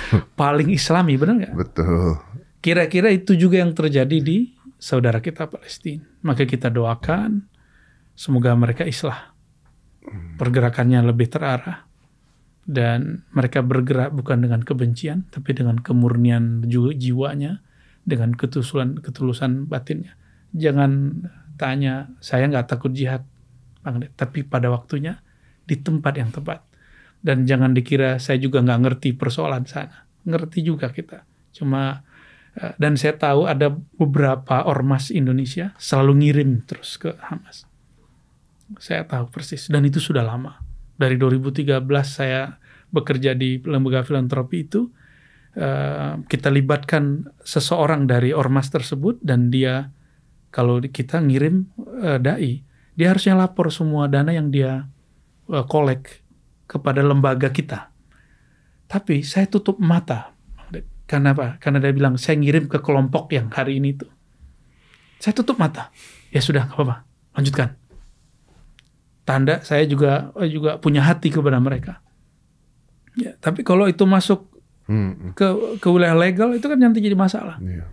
paling Islami, benar nggak? Betul Kira-kira itu juga yang terjadi di saudara kita Palestina. Maka kita doakan semoga mereka islah. Hmm. Pergerakannya lebih terarah dan mereka bergerak bukan dengan kebencian tapi dengan kemurnian jiwanya, dengan ketulusan ketulusan batinnya. Jangan tanya saya nggak takut jihad, tapi pada waktunya di tempat yang tepat. Dan jangan dikira saya juga nggak ngerti persoalan sana. Ngerti juga kita. Cuma Eh, dan saya tahu ada beberapa ormas Indonesia selalu ngirim terus ke Hamas. Saya tahu persis dan itu sudah lama. Dari 2013 saya bekerja di lembaga filantropi itu eh, kita libatkan seseorang dari ormas tersebut dan dia kalau kita ngirim uh, dai, dia harusnya lapor semua dana yang dia kolek kepada lembaga kita. Tapi saya tutup mata karena apa? Karena dia bilang, saya ngirim ke kelompok yang hari ini itu. Saya tutup mata. Ya sudah, nggak apa-apa. Lanjutkan. Tanda saya juga eh, juga punya hati kepada mereka. Ya, tapi kalau itu masuk hmm. ke ke wilayah legal itu kan nanti jadi masalah. Yeah.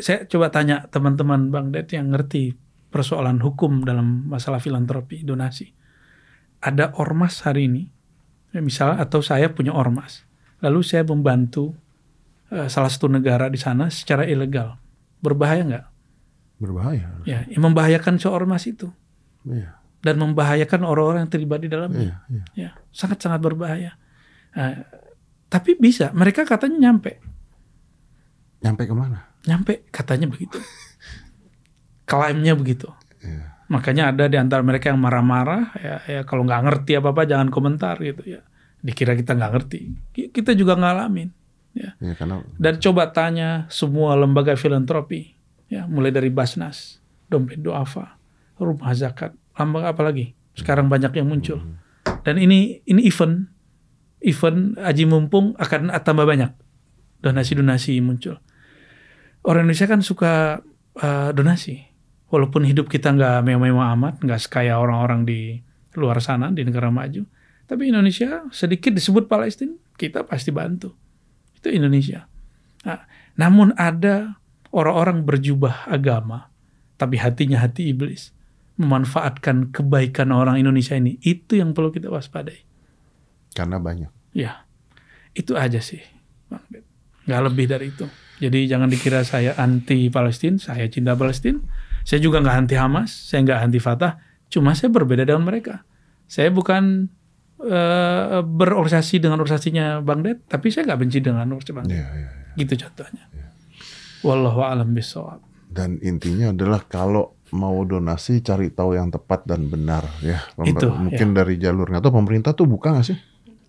Saya coba tanya teman-teman Bang Det yang ngerti persoalan hukum dalam masalah filantropi donasi. Ada ormas hari ini, ya, misal atau saya punya ormas lalu saya membantu uh, salah satu negara di sana secara ilegal berbahaya nggak berbahaya ya yang membahayakan seormas itu ya. dan membahayakan orang-orang yang terlibat di dalamnya iya, iya. ya, ya. ya sangat sangat berbahaya Uh, tapi bisa mereka katanya nyampe nyampe kemana nyampe katanya begitu klaimnya begitu ya. makanya ada di antara mereka yang marah-marah ya, ya kalau nggak ngerti apa apa jangan komentar gitu ya dikira kita nggak ngerti kita juga ngalamin ya, ya karena... dan coba tanya semua lembaga filantropi ya mulai dari Basnas dompet doafa rumah zakat lembaga apa lagi sekarang banyak yang muncul hmm. dan ini ini event event aji mumpung akan tambah banyak donasi donasi muncul orang Indonesia kan suka uh, donasi walaupun hidup kita nggak mewah-mewah amat nggak sekaya orang-orang di luar sana di negara maju tapi Indonesia sedikit disebut Palestina, kita pasti bantu. Itu Indonesia. Nah, namun ada orang-orang berjubah agama, tapi hatinya hati iblis, memanfaatkan kebaikan orang Indonesia ini. Itu yang perlu kita waspadai. Karena banyak. Ya, itu aja sih. Nggak lebih dari itu. Jadi jangan dikira saya anti Palestina, saya cinta Palestina. Saya juga nggak anti Hamas, saya nggak anti Fatah. Cuma saya berbeda dengan mereka. Saya bukan Eh, berorganisasi dengan organisasinya Bang Det, tapi saya nggak benci dengan organisasi Bang Det. Yeah, yeah, yeah. Gitu contohnya. Yeah. Wallahu alam bishowab. Dan intinya adalah kalau mau donasi cari tahu yang tepat dan benar ya. Pem Itu, ya. mungkin ya. dari jalurnya atau pemerintah tuh buka nggak sih?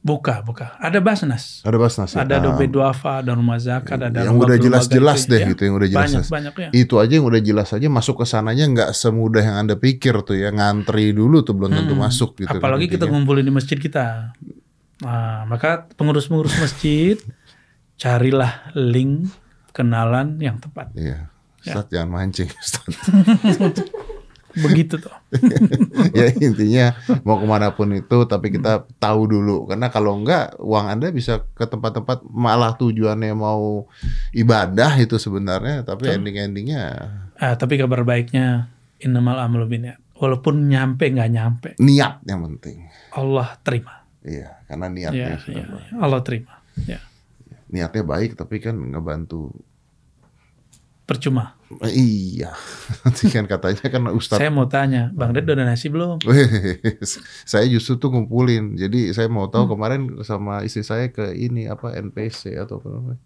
Buka, buka. Ada Basnas. Ada Basnas. Ya? Ada ah. Dobe Duafa, ada Rumah Zakat, ada yang udah jelas-jelas deh ya. gitu yang udah jelas. Banyak, banyak ya. Itu aja yang udah jelas aja masuk ke sananya nggak semudah yang Anda pikir tuh ya ngantri dulu tuh belum tentu hmm. masuk gitu. Kan Apalagi kita ngumpulin di masjid kita. Nah, maka pengurus-pengurus masjid carilah link kenalan yang tepat. Iya. Ustaz ya. jangan mancing, begitu tuh ya intinya mau kemana pun itu tapi kita tahu dulu karena kalau enggak uang anda bisa ke tempat-tempat malah tujuannya mau ibadah itu sebenarnya tapi ending-endingnya ah tapi kabar baiknya innamal amalu walaupun nyampe nggak nyampe niat yang penting Allah terima iya karena niatnya ya, sudah ya, baik. Ya. Allah terima ya niatnya baik tapi kan ngebantu percuma Iya, nanti kan katanya kan Ustadz. Saya mau tanya, Bang Ded udah donasi belum? saya justru tuh ngumpulin, jadi saya mau tahu hmm. kemarin sama istri saya ke ini apa NPC atau apa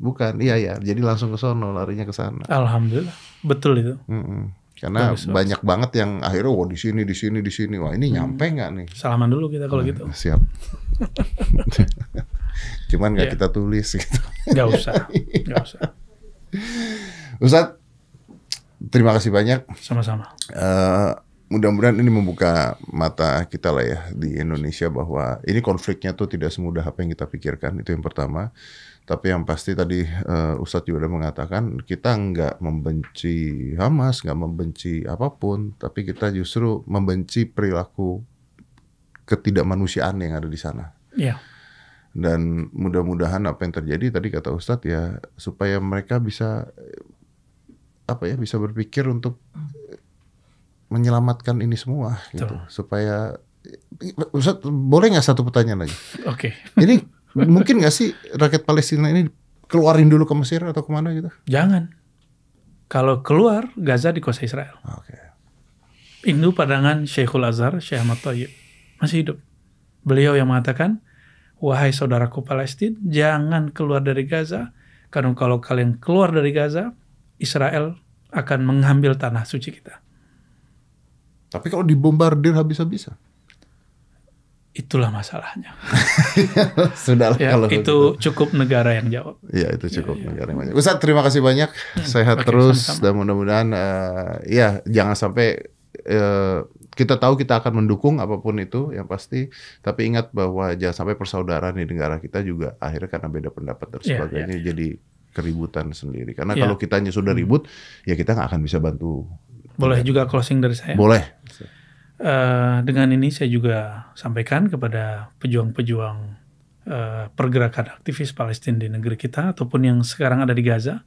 Bukan, iya iya. jadi langsung ke sono, larinya ke sana. Alhamdulillah, betul itu. Mm -mm. Karena bagus, banyak banget yang akhirnya wah oh, di sini, di sini, di sini, wah ini hmm. nyampe nggak nih? Salaman dulu kita kalau hmm, gitu. Siap. Cuman nggak yeah. kita tulis gitu. Gak usah, gak usah. Ustaz, terima kasih banyak. Sama-sama. Uh, mudah-mudahan ini membuka mata kita lah ya di Indonesia bahwa ini konfliknya tuh tidak semudah apa yang kita pikirkan itu yang pertama tapi yang pasti tadi uh, eh, Ustadz juga udah mengatakan kita nggak membenci Hamas nggak membenci apapun tapi kita justru membenci perilaku ketidakmanusiaan yang ada di sana yeah. dan mudah-mudahan apa yang terjadi tadi kata Ustadz ya supaya mereka bisa apa ya bisa berpikir untuk eh, menyelamatkan ini semua gitu supaya eh, Ustaz, boleh nggak satu pertanyaan lagi? Oke. Okay. Ini mungkin nggak sih rakyat Palestina ini keluarin dulu ke Mesir atau kemana gitu? Jangan. Kalau keluar Gaza dikuasai Israel. Ah, oke. Okay. Indu pandangan Sheikhul Azhar Syekh Ahmad Thayyib masih hidup. Beliau yang mengatakan, wahai saudaraku Palestina, jangan keluar dari Gaza. Karena kalau kalian keluar dari Gaza, Israel akan mengambil tanah suci kita. Tapi kalau dibombardir habis-habisan. Itulah masalahnya. Sudahlah ya, kalau itu begitu. cukup negara yang jawab. Iya, itu ya, cukup ya, negara yang jawab. Ustaz, terima kasih banyak. Hmm, Sehat terus sama -sama. dan mudah-mudahan uh, ya jangan sampai uh, kita tahu kita akan mendukung apapun itu yang pasti, tapi ingat bahwa jangan sampai persaudaraan di negara kita juga akhirnya karena beda pendapat dan sebagainya ya, ya, ya. jadi keributan sendiri. Karena yeah. kalau kita sudah hmm. ribut, ya kita nggak akan bisa bantu. Boleh juga closing dari saya. Boleh. Uh, dengan ini saya juga sampaikan kepada pejuang-pejuang uh, pergerakan aktivis Palestina di negeri kita ataupun yang sekarang ada di Gaza,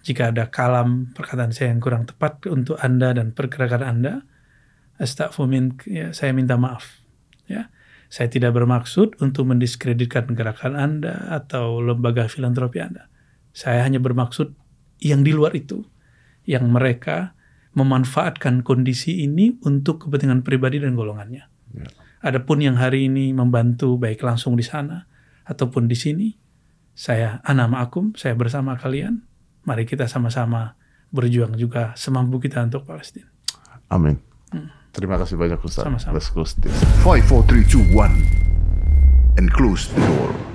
jika ada kalam perkataan saya yang kurang tepat untuk anda dan pergerakan anda, astagfirullah, ya, saya minta maaf. Ya, saya tidak bermaksud untuk mendiskreditkan gerakan anda atau lembaga filantropi anda saya hanya bermaksud yang di luar itu, yang mereka memanfaatkan kondisi ini untuk kepentingan pribadi dan golongannya. Ya. Adapun yang hari ini membantu baik langsung di sana ataupun di sini, saya anam akum, saya bersama kalian. Mari kita sama-sama berjuang juga semampu kita untuk Palestina. Amin. Hmm. Terima kasih banyak Ustaz. Sama-sama. Let's close this. 5 4 3 and close the door.